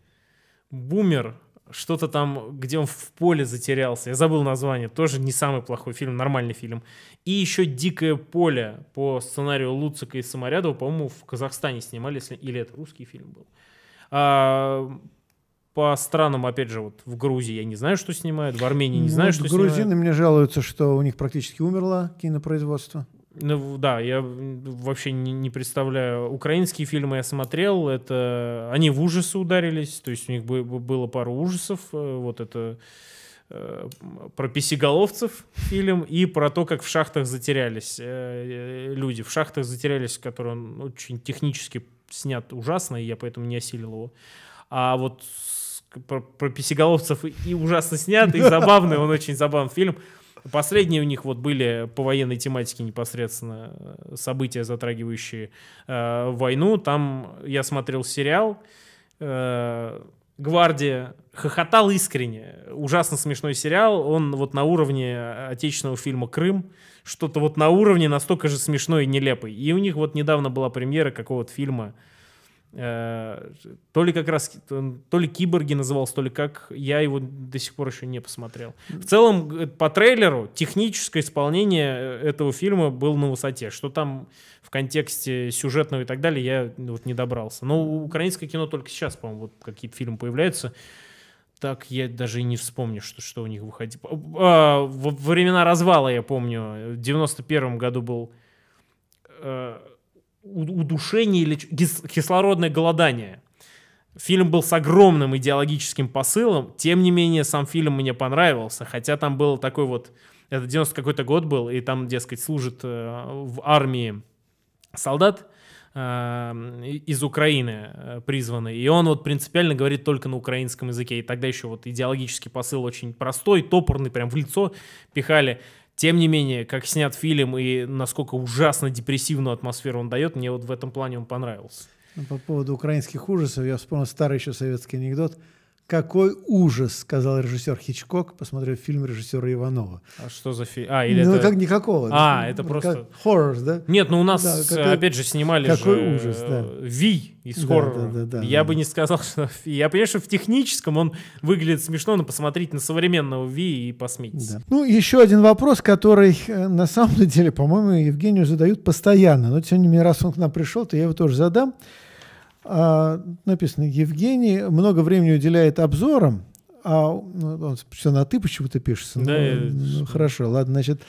«Бумер», что-то там, где он в поле затерялся. Я забыл название. Тоже не самый плохой фильм, нормальный фильм. И еще «Дикое поле» по сценарию Луцика и Саморядова, по-моему, в Казахстане снимали, или это русский фильм был. А, по странам, опять же, вот в Грузии я не знаю, что снимают, в Армении не ну, знаю, ну, что грузины снимают. Грузины мне жалуются, что у них практически умерло кинопроизводство. Ну да, я вообще не, не представляю. Украинские фильмы я смотрел, это они в ужасы ударились, то есть у них было пару ужасов, э, вот это э, про писеголовцев фильм и про то, как в шахтах затерялись э, люди. В шахтах затерялись, который он очень технически снят ужасно, и я поэтому не осилил его. А вот про, про писеголовцев и ужасно снят, и забавный, он очень забавный фильм. Последние у них вот были по военной тематике непосредственно э, события, затрагивающие э, войну. Там я смотрел сериал э, «Гвардия». Хохотал искренне. Ужасно смешной сериал. Он вот на уровне отечественного фильма «Крым». Что-то вот на уровне настолько же смешной и нелепый. И у них вот недавно была премьера какого-то фильма Э, то ли как раз, то ли киборги назывался, то ли как, я его до сих пор еще не посмотрел. В целом, э, по трейлеру, техническое исполнение э, этого фильма было на высоте. Что там в контексте сюжетного и так далее, я ну, вот не добрался. Но украинское кино только сейчас, по-моему, вот какие-то фильмы появляются. Так я даже и не вспомню, что, что у них выходило. А, а во времена развала, я помню, в 91 году был... А, удушение или кислородное голодание. Фильм был с огромным идеологическим посылом, тем не менее сам фильм мне понравился, хотя там был такой вот, это 90 какой-то год был, и там, дескать, служит э, в армии солдат, э, из Украины э, призванный. И он вот принципиально говорит только на украинском языке. И тогда еще вот идеологический посыл очень простой, топорный, прям в лицо пихали. Тем не менее, как снят фильм и насколько ужасно депрессивную атмосферу он дает, мне вот в этом плане он понравился. Ну, по поводу украинских ужасов, я вспомнил старый еще советский анекдот – какой ужас, сказал режиссер Хичкок, посмотрев фильм режиссера Иванова. А что за фильм? А, или ну, это... как никакого. А, это, это ну, просто... Как... Хоррор, да? Нет, ну у нас, да, какой... опять же, снимали какой же... ужас, да. Э, Ви из да, хоррора. Да, да, да, я да. бы не сказал, что... Я понимаю, что в техническом он выглядит смешно, но посмотрите на современного Ви и посмейтесь. Да. Ну, еще один вопрос, который, э, на самом деле, по-моему, Евгению задают постоянно. Но, тем не менее, раз он к нам пришел, то я его тоже задам. А, написано Евгений много времени уделяет обзорам, а ну, он все на ты почему-то пишется. Да, ну, я... Ну, хорошо, ладно, значит.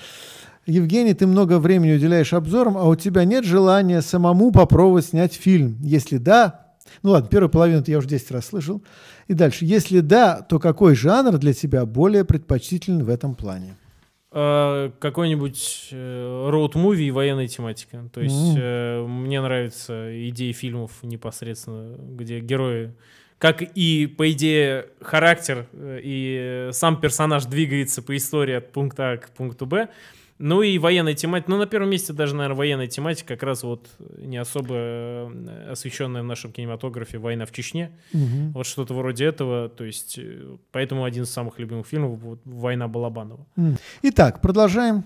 Евгений, ты много времени уделяешь обзорам, а у тебя нет желания самому попробовать снять фильм? Если да, ну ладно, первую половину я уже 10 раз слышал. И дальше. Если да, то какой жанр для тебя более предпочтителен в этом плане? Э, какой-нибудь роуд-муви э, и военная тематика. То есть mm мне нравятся идеи фильмов непосредственно, где герои, как и, по идее, характер и сам персонаж двигается по истории от пункта А к пункту Б. Ну и военная тематика. Ну, на первом месте даже, наверное, военная тематика, как раз вот не особо э, освещенная в нашем кинематографе «Война в Чечне». Угу. Вот что-то вроде этого. То есть, э, поэтому один из самых любимых фильмов вот, «Война Балабанова». Итак, продолжаем.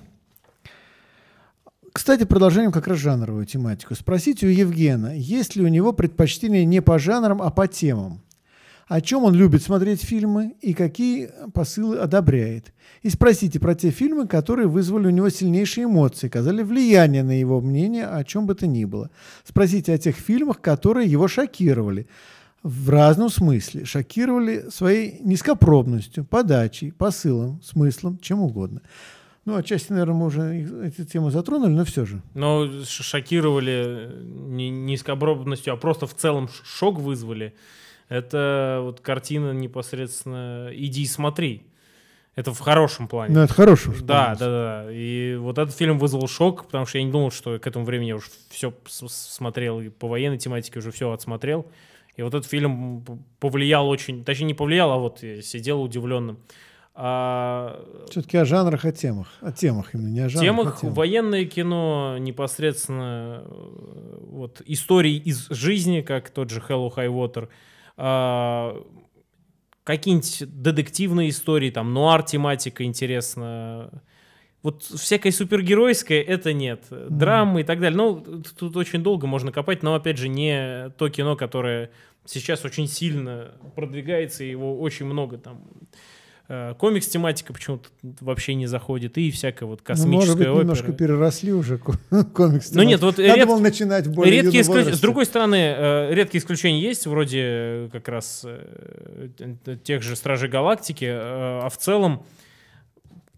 Кстати, продолжаем как раз жанровую тематику. Спросите у Евгена, есть ли у него предпочтение не по жанрам, а по темам о чем он любит смотреть фильмы и какие посылы одобряет. И спросите про те фильмы, которые вызвали у него сильнейшие эмоции, оказали влияние на его мнение о чем бы то ни было. Спросите о тех фильмах, которые его шокировали. В разном смысле. Шокировали своей низкопробностью, подачей, посылом, смыслом, чем угодно. Ну, отчасти, наверное, мы уже эту тему затронули, но все же. Но шокировали не низкопробностью, а просто в целом шок вызвали это вот картина непосредственно «Иди и смотри». Это в хорошем плане. Ну, это хорошем Да, да, да. И вот этот фильм вызвал шок, потому что я не думал, что к этому времени я уже все смотрел, и по военной тематике уже все отсмотрел. И вот этот фильм повлиял очень, точнее не повлиял, а вот я сидел удивленным. А... Все-таки о жанрах, о темах. О темах именно, не о жанрах. Темах, о темах. военное кино, непосредственно э, вот истории из жизни, как тот же Hello High Water, а, какие-нибудь детективные истории, там, нуар тематика интересно Вот всякой супергеройской это нет. Драмы и так далее. Ну, тут очень долго можно копать, но, опять же, не то кино, которое сейчас очень сильно продвигается, и его очень много там Э, Комикс-тематика почему-то вообще не заходит, и всякая вот космическая ну, может быть, опера. немножко переросли уже комикс Ну нет, вот Надо ред... начинать более редкие исклю... С другой стороны, э, редкие исключения есть, вроде э, как раз тех же «Стражей Галактики», а в целом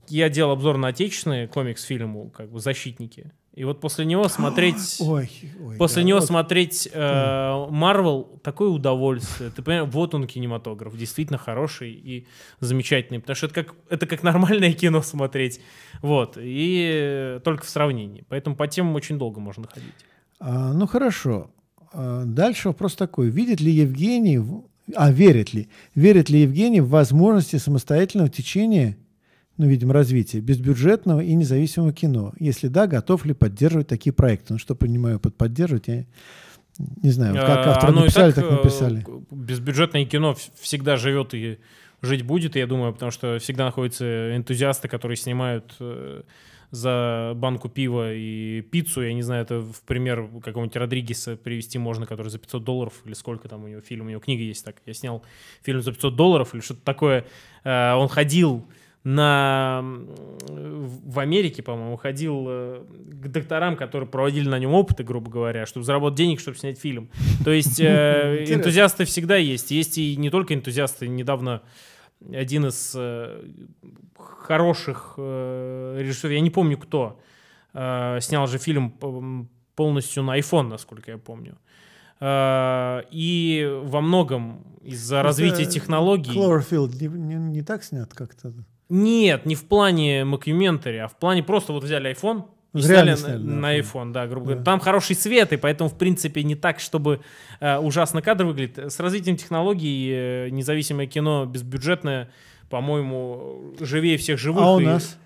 я делал обзор на отечественные комикс фильму как бы «Защитники», и вот после него смотреть, ой, ой, после да, него вот. смотреть Марвел э, такое удовольствие. Ты понимаешь, вот он кинематограф, действительно хороший и замечательный, потому что это как это как нормальное кино смотреть, вот и только в сравнении. Поэтому по темам очень долго можно ходить. А, ну хорошо. А, дальше вопрос такой: видит ли Евгений, а верит ли, верит ли Евгений в возможности самостоятельного течения ну, видим развитие безбюджетного и независимого кино? Если да, готов ли поддерживать такие проекты? Ну, что понимаю под поддерживать, я не знаю, как а, авторы написали, так написали. Э, безбюджетное кино всегда живет и жить будет, я думаю, потому что всегда находятся энтузиасты, которые снимают э, за банку пива и пиццу. Я не знаю, это в пример какого-нибудь Родригеса привести можно, который за 500 долларов или сколько там у него фильм, у него книга есть так. Я снял фильм за 500 долларов или что-то такое. Э, он ходил на... в Америке, по-моему, ходил э, к докторам, которые проводили на нем опыты, грубо говоря, чтобы заработать денег, чтобы снять фильм. То есть э, энтузиасты всегда есть. Есть и не только энтузиасты. Недавно один из э, хороших э, режиссеров, я не помню кто, э, снял же фильм полностью на iPhone, насколько я помню. Э, и во многом из-за ну, развития технологий... Клорфилд не, не, не так снят как-то? Нет, не в плане мокюментари, а в плане просто вот взяли iPhone, и сняли, сняли на, на iPhone, да, грубо говоря. Да. Там хороший свет, и поэтому, в принципе, не так, чтобы э, ужасно кадр выглядит. С развитием технологий э, независимое кино безбюджетное, по-моему, живее всех живых. А у и, нас?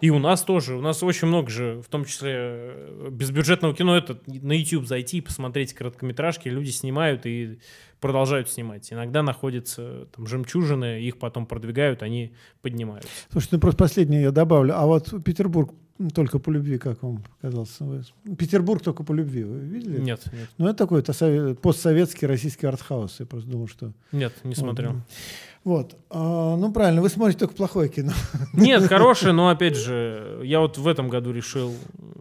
И у нас тоже. У нас очень много же, в том числе э, безбюджетного кино. Это на YouTube зайти и посмотреть короткометражки. Люди снимают, и продолжают снимать. Иногда находятся там жемчужины, их потом продвигают, они поднимаются. Слушайте, ну просто последнее я добавлю. А вот Петербург только по любви, как вам показался? Петербург только по любви, вы видели? Нет, нет. Ну, это такой это постсоветский российский артхаус. Я просто думал, что... Нет, не смотрел. Вот. А, ну, правильно, вы смотрите только плохое кино. Нет, хорошее, но, опять же, я вот в этом году решил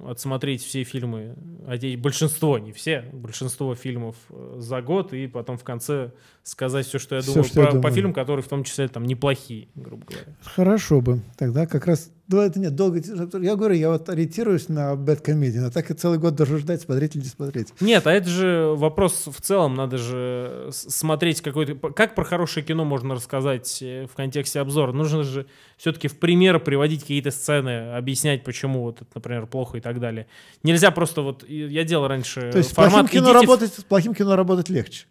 отсмотреть все фильмы, а большинство, не все, большинство фильмов э, за год, и потом в конце конце сказать все, что я все, думаю что про, я думаю. по фильмам, которые в том числе там неплохие, грубо говоря. Хорошо бы. Тогда как раз... Да, ну, это нет, долго... Я говорю, я вот ориентируюсь на Bad Comedian, а так и целый год должен ждать, смотреть или не смотреть. Нет, а это же вопрос в целом, надо же э, смотреть какой-то... Как про хорошее кино можно рассказать э, в контексте обзора? Нужно же все-таки в пример приводить какие-то сцены, объяснять, почему вот это, например, плохо и так далее. Нельзя просто вот... Я делал раньше То есть формат... Плохим кино, работать, в... плохим кино работать легче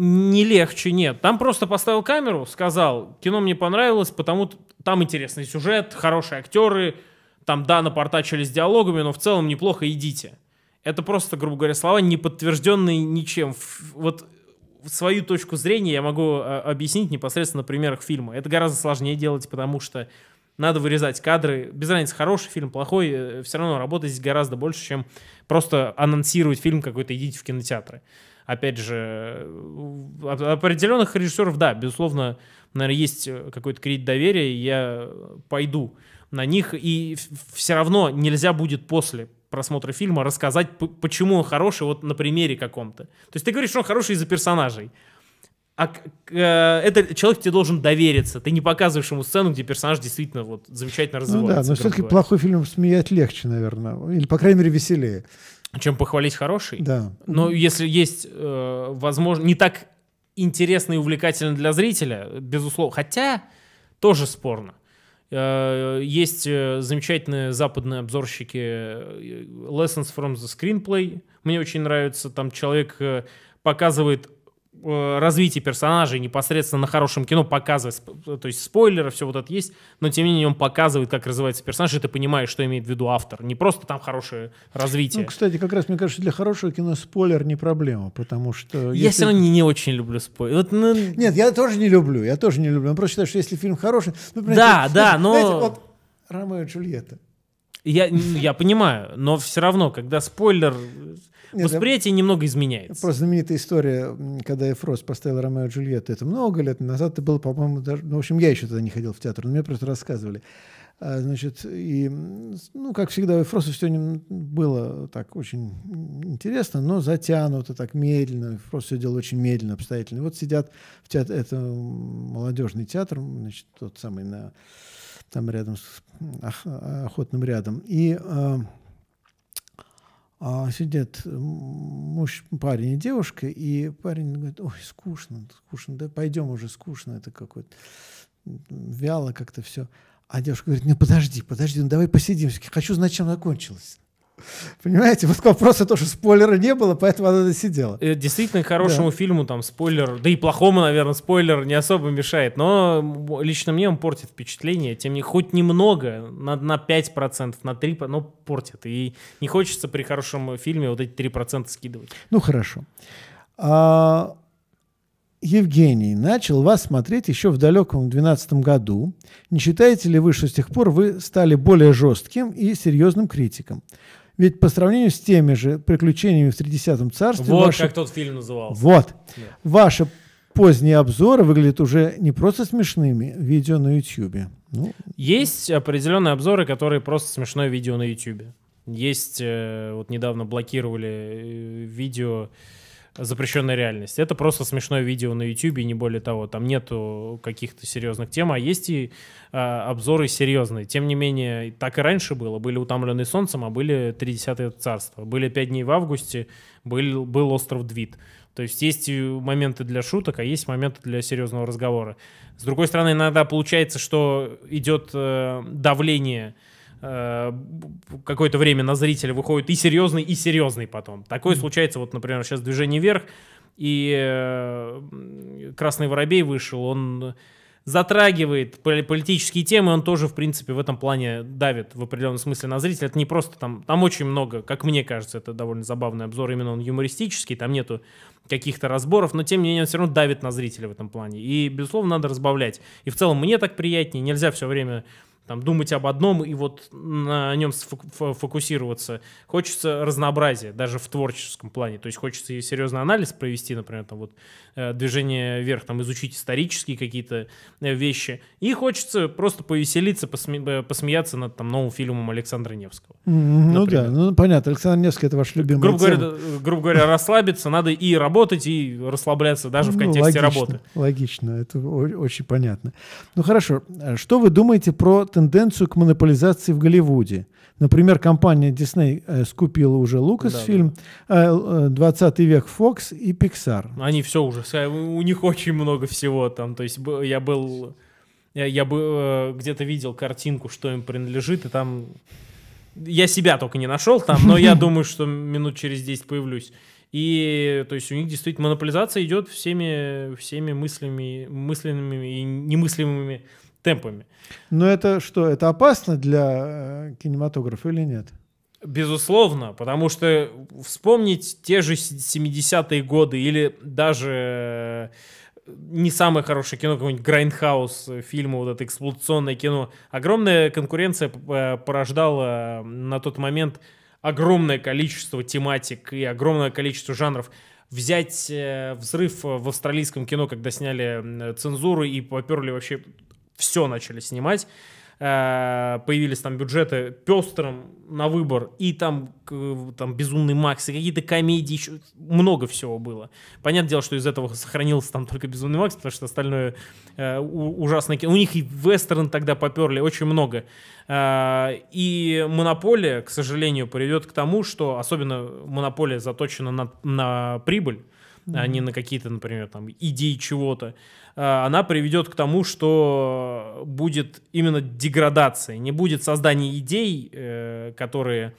не легче, нет. Там просто поставил камеру, сказал, кино мне понравилось, потому что там интересный сюжет, хорошие актеры, там, да, напортачили с диалогами, но в целом неплохо, идите. Это просто, грубо говоря, слова, не подтвержденные ничем. Вот свою точку зрения я могу а, объяснить непосредственно на примерах фильма. Это гораздо сложнее делать, потому что надо вырезать кадры. Без разницы, хороший фильм, плохой, э, все равно работать здесь гораздо больше, чем просто анонсировать фильм какой-то «Идите в кинотеатры» опять же, определенных режиссеров, да, безусловно, наверное, есть э, какой-то кредит доверия, и я пойду на них, и все равно нельзя будет после просмотра фильма рассказать, почему он хороший, вот на примере каком-то. То есть ты говоришь, что он хороший из-за персонажей. А э, этот человек тебе должен довериться. Ты не показываешь ему сцену, где персонаж действительно вот замечательно ну развивается. Ну да, но все-таки плохой фильм смеять легче, наверное. Или, по крайней мере, веселее чем похвалить хороший. Да. Но если есть э, возможность, не так интересно и увлекательно для зрителя, безусловно. Хотя тоже спорно. Э, есть э, замечательные западные обзорщики э, Lessons from the Screenplay. Мне очень нравится. Там человек э, показывает Э, развитие персонажей непосредственно на хорошем кино показывать, э, то есть спойлеры, все вот это есть, но тем не менее он показывает, как развивается персонаж, и ты понимаешь, что имеет в виду автор. Не просто там хорошее развитие. Ну, кстати, как раз, мне кажется, для хорошего кино спойлер не проблема, потому что... Если... Я все равно не, не очень люблю спойлер. Вот, ну... Нет, я тоже не люблю, я тоже не люблю. Я просто считаю, что если фильм хороший... Ну, понимаете, да, вот, да, но... Знаете, вот Ромео и Джульетта. Я, я понимаю, но все равно, когда спойлер... Нет, Восприятие немного изменяется. Просто знаменитая история, когда Эф Росс поставил Ромео и Джульетту. Это много лет назад. Это было, по-моему, даже... Ну, в общем, я еще тогда не ходил в театр, но мне просто рассказывали. А, значит, и, ну, как всегда, у Эфроса все было так очень интересно, но затянуто так медленно. Эфрос все делал очень медленно, обстоятельно. И вот сидят в театре, это молодежный театр, значит, тот самый на, там рядом с ох, охотным рядом. И э, а сидят э, муж, парень и девушка, и парень говорит, ой, скучно, скучно, да пойдем уже, скучно, это какое-то вяло как-то все. А девушка говорит, ну подожди, подожди, ну давай посидим, хочу знать, чем закончилось. Понимаете, вот вопрос тоже спойлера не было, поэтому она досидела. Э, действительно, хорошему да. фильму там спойлер, да и плохому, наверное, спойлер не особо мешает, но лично мне он портит впечатление, тем не хоть немного, на, на 5%, на 3%, но портит. И не хочется при хорошем фильме вот эти 3% скидывать. Ну хорошо. А, Евгений, начал вас смотреть еще в далеком 2012 году. Не считаете ли вы, что с тех пор вы стали более жестким и серьезным критиком? Ведь по сравнению с теми же приключениями в 30 царстве... Вот ваши... как тот фильм назывался. Вот. Да. Ваши поздние обзоры выглядят уже не просто смешными, видео на YouTube. Ну, Есть определенные обзоры, которые просто смешное видео на YouTube. Есть, э, вот недавно блокировали э, видео запрещенная реальность. Это просто смешное видео на YouTube, не более того. Там нету каких-то серьезных тем, а есть и э, обзоры серьезные. Тем не менее, так и раньше было. Были «Утомленные солнцем», а были «Три десятые царства». Были «Пять дней в августе», был, был «Остров Двид». То есть есть моменты для шуток, а есть моменты для серьезного разговора. С другой стороны, иногда получается, что идет э, давление – Э, какое-то время на зрителя выходит и серьезный, и серьезный потом. Такое mm случается, вот, например, сейчас «Движение вверх», и э, «Красный воробей» вышел, он затрагивает политические темы, он тоже, в принципе, в этом плане давит в определенном смысле на зрителя. Это не просто там, там очень много, как мне кажется, это довольно забавный обзор, именно он юмористический, там нету каких-то разборов, но тем не менее он все равно давит на зрителя в этом плане. И, безусловно, надо разбавлять. И в целом мне так приятнее, нельзя все время там, думать об одном и вот на нем фокусироваться. Хочется разнообразия, даже в творческом плане. То есть хочется и серьезный анализ провести, например, там вот э, движение вверх, там изучить исторические какие-то э, вещи. И хочется просто повеселиться, посме э, посмеяться над там новым фильмом Александра Невского. Ну например. да, ну понятно, Александр Невский это ваш любимый. Грубо говоря, грубо говоря, расслабиться надо и работать, и расслабляться даже в ну, контексте ну, логично, работы. Логично, это очень понятно. Ну хорошо, что вы думаете про тенденцию к монополизации в Голливуде. Например, компания Disney э, скупила уже Lucasfilm, да, да. 20 э, э, век Fox и Pixar. Они все уже, у них очень много всего там. То есть я был, я, я бы где-то видел картинку, что им принадлежит, и там я себя только не нашел там, но я думаю, что минут через 10 появлюсь. И то есть у них действительно монополизация идет всеми, всеми мыслями, мысленными и немыслимыми темпами. Но это что, это опасно для э, кинематографа или нет? Безусловно, потому что вспомнить те же 70-е годы или даже э, не самое хорошее кино, какой-нибудь Грайндхаус, э, фильмы, вот это эксплуатационное кино. Огромная конкуренция порождала на тот момент огромное количество тематик и огромное количество жанров. Взять взрыв в австралийском кино, когда сняли цензуру и поперли вообще все начали снимать. Э, появились там бюджеты пестрым на выбор, и там, там «Безумный Макс», и какие-то комедии, еще много всего было. Понятное дело, что из этого сохранился там только «Безумный Макс», потому что остальное э, ужасное кино. У них и вестерн тогда поперли, очень много. Э, и монополия, к сожалению, приведет к тому, что особенно монополия заточена на, на прибыль, mm-hmm. а не на какие-то, например, там, идеи чего-то, а, она приведет к тому, что будет именно деградация, не будет создания идей, э, которые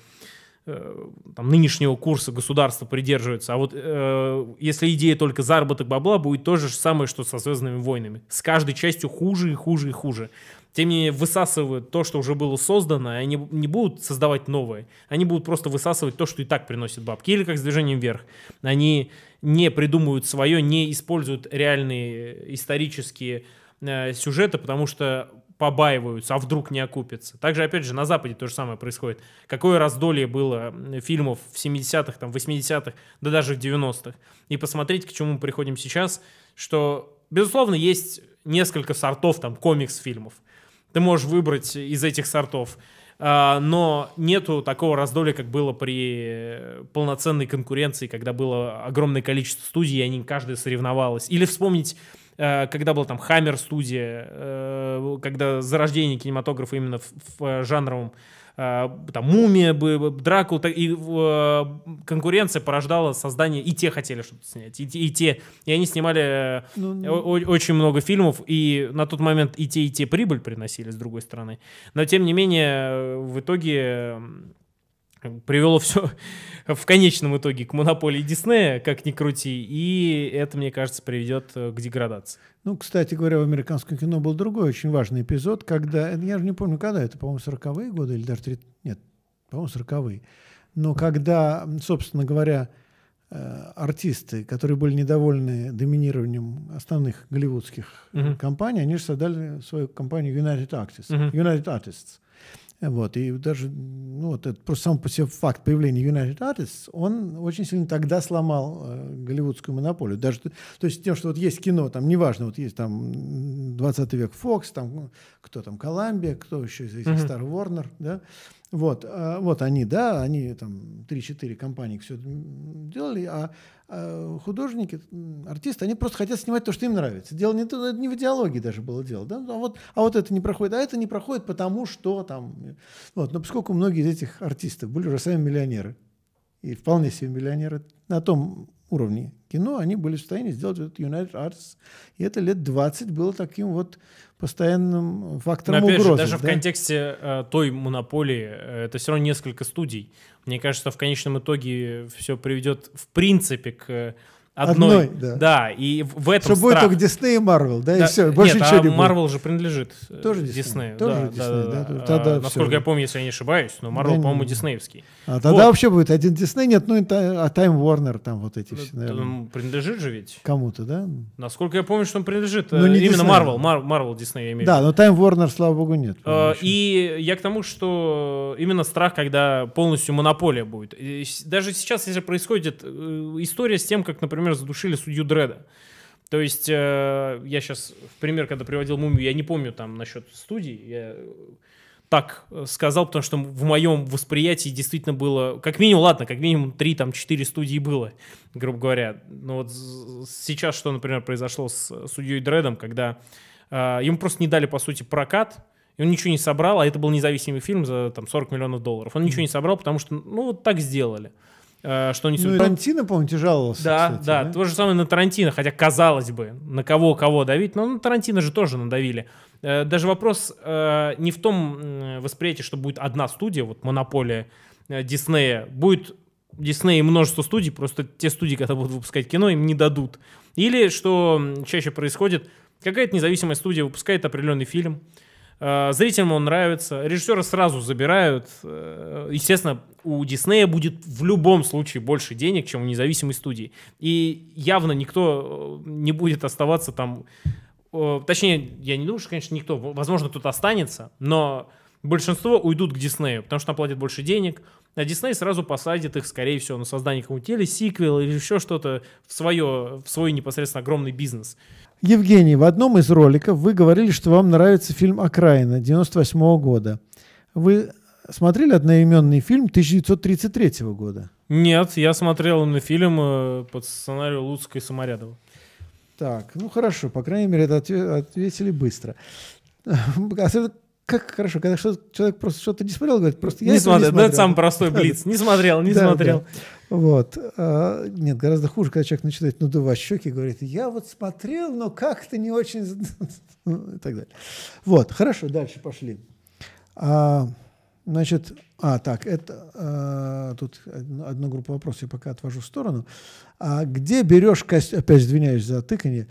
э, там, нынешнего курса государства придерживается. А вот э, если идея только заработок бабла, будет то же самое, что со «Звездными войнами». С каждой частью хуже и хуже и хуже. Тем не менее, высасывают то, что уже было создано, и они не будут создавать новое. Они будут просто высасывать то, что и так приносит бабки. Или как с «Движением вверх». Они не придумывают свое, не используют реальные э, исторические э, сюжеты, потому что побаиваются, а вдруг не окупится. Также, опять же, на Западе то же самое происходит. Какое раздолье было фильмов в 70-х, там, 80-х, да даже в 90-х. И посмотреть, к чему мы приходим сейчас, что, безусловно, есть несколько сортов там комикс-фильмов. Ты можешь выбрать из этих сортов. А, но нету такого раздолья, как было при э, полноценной конкуренции, когда было огромное количество студий, и они каждая соревновалась. Или вспомнить э, когда был там Хаммер студия, э, когда зарождение кинематографа именно в, в жанровом Э, там, «Мумия», бы «Дракул», и э, конкуренция порождала создание, и те хотели что-то снять, и, и те, и они снимали э, ну, ну... очень много фильмов, и на тот момент и те, и те прибыль приносили, с другой стороны. Но, тем не менее, в итоге привело все в конечном итоге к монополии Диснея, как ни крути, и это, мне кажется, приведет э, к деградации. Ну, кстати говоря, в американском кино был другой очень важный эпизод, когда, э, я же не помню, когда, это, по-моему, 40-е годы или даже 30... Нет, по-моему, 40-е. Но когда, собственно говоря, э, артисты, которые были недовольны доминированием основных голливудских uh-huh. компаний, они же создали свою компанию United Artists. Uh-huh. United Artists вот, и даже, ну, вот это просто сам по себе факт появления United Artists, он очень сильно тогда сломал э, голливудскую монополию. Даже, то есть тем, что вот есть кино, там, неважно, вот есть там 20 век Фокс, там, кто там, Колумбия, кто еще здесь, mm-hmm. Star да, вот, э, вот они, да, они там 3-4 компании все делали, а, а художники, артисты, они просто хотят снимать то, что им нравится. Дело не, не в идеологии даже было дело, да, ну, а вот, а вот это не проходит, а это не проходит потому, что там, вот, но поскольку многие из этих артистов были уже сами миллионеры, и вполне себе миллионеры на том уровне, кино, они были в состоянии сделать этот United Arts. И это лет 20 было таким вот постоянным фактором Но, опять угрозы. Же, даже да? в контексте э, той монополии, э, это все равно несколько студий. Мне кажется, в конечном итоге все приведет в принципе к э, Одной, Одной да. да. и в этом Что будет только Дисней и Марвел, да, и все, больше нет, а ничего не будет. Марвел же принадлежит э, Тоже Дисней. Тоже да, Дисней, да. да, да, насколько я помню, если я не ошибаюсь, но Марвел, по-моему, диснеевский. А тогда вообще будет один а Дисней, нет, ну и а Time Warner там вот эти все, ну, наверное. Ну, принадлежит же ведь. Кому-то, да? Насколько я помню, что он принадлежит э, ну, не именно Марвел, Марвел Дисней, я имею Да, но Time Warner, слава богу, нет. Э, и я к тому, что именно страх, когда полностью монополия будет. даже сейчас, если происходит история с тем, как, например, например, задушили судью Дреда. То есть, э, я сейчас, в пример, когда приводил «Мумию», я не помню там насчет студии, я так э, сказал, потому что в моем восприятии действительно было, как минимум, ладно, как минимум 3, там, 4 студии было, грубо говоря. Но вот сейчас, что, например, произошло с э, судьей Дредом, когда э, ему просто не дали, по сути, прокат, и он ничего не собрал, а это был независимый фильм за там 40 миллионов долларов. Он ничего не собрал, потому что, ну, вот так сделали. Э, что не ну, Тарантино, помните, жаловался. Да, кстати, да, да, то же самое на Тарантино, хотя казалось бы, на кого кого давить, но на Тарантино же тоже надавили. Э, даже вопрос э, не в том восприятии, что будет одна студия, вот монополия Диснея, будет Дисней и множество студий, просто те студии, когда будут выпускать кино, им не дадут. Или, что чаще происходит, какая-то независимая студия выпускает определенный фильм, Э, зрителям он нравится. Режиссера сразу забирают. Э, естественно, у Диснея будет в любом случае больше денег, чем у независимой студии. И явно никто э, не будет оставаться там... Точнее, я не думаю, что, конечно, никто. Возможно, кто-то останется, но большинство уйдут к Диснею, потому что там платят больше денег, а Дисней сразу посадит их, скорее всего, на создание какого-нибудь телесиквела или еще что-то в, свое, в свой непосредственно огромный бизнес. Евгений, в одном из роликов вы говорили, что вам нравится фильм «Окраина» 98 -го года. Вы смотрели одноименный фильм 1933 года? Нет, я смотрел на фильм э, под сценарию Луцка и Саморядова. Так, ну хорошо, по крайней мере, это ответили быстро. как хорошо, когда что человек просто что-то не смотрел, говорит, просто я не смотрел. Не смотрел. Ну, это самый простой блиц. Не смотрел, не да, смотрел. Да. Вот. А, нет, гораздо хуже, когда человек начинает надувать щеки и говорит, я вот смотрел, но как-то не очень... и так далее. Вот, хорошо, дальше пошли. А, значит, а, так, это... А, тут одну группу вопросов я пока отвожу в сторону. А где берешь костюм... Опять извиняюсь за тыканье.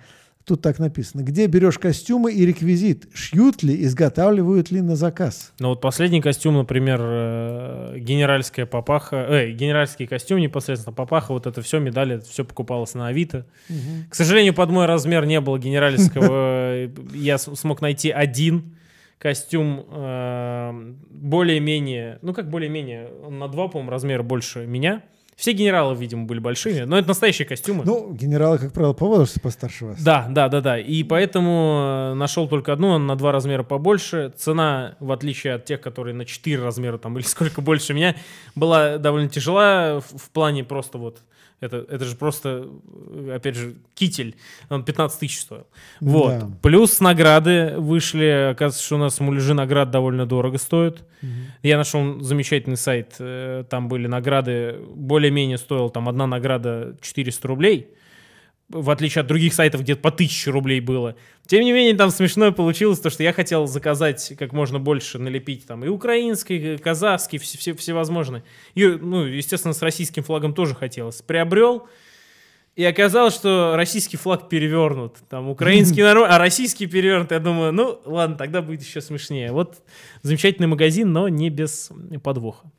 Тут так написано. Где берешь костюмы и реквизит? Шьют ли, изготавливают ли на заказ? Ну вот последний костюм, например, э, генеральская папаха, э, генеральский костюм непосредственно, папаха, вот это все, медали, это все покупалось на Авито. Угу. К сожалению, под мой размер не было генеральского. Э, я смог найти один костюм э, более-менее, ну как более-менее, на два, по-моему, размера больше меня. Все генералы, видимо, были большими, но это настоящие костюмы. Ну, генералы, как правило, по возрасту постарше вас. Да, да, да, да. И поэтому э, нашел только одну, она на два размера побольше. Цена, в отличие от тех, которые на четыре размера там или сколько больше меня, была довольно тяжела в плане просто вот это, это же просто, э, опять же, китель. Он 15 тысяч стоил. Вот. Да. Плюс награды вышли. Оказывается, что у нас муляжи наград довольно дорого стоят. Угу. Я нашел замечательный сайт. Э, там были награды. Более-менее стоил там одна награда 400 рублей в отличие от других сайтов, где по 1000 рублей было. Тем не менее, там смешное получилось, то, что я хотел заказать как можно больше, налепить там и украинский, и казахский, все, все, всевозможные. И, ну, естественно, с российским флагом тоже хотелось. Приобрел, и оказалось, что российский флаг перевернут. Там украинский народ, а российский перевернут. Я думаю, ну ладно, тогда будет еще смешнее. Вот замечательный магазин, но не без подвоха.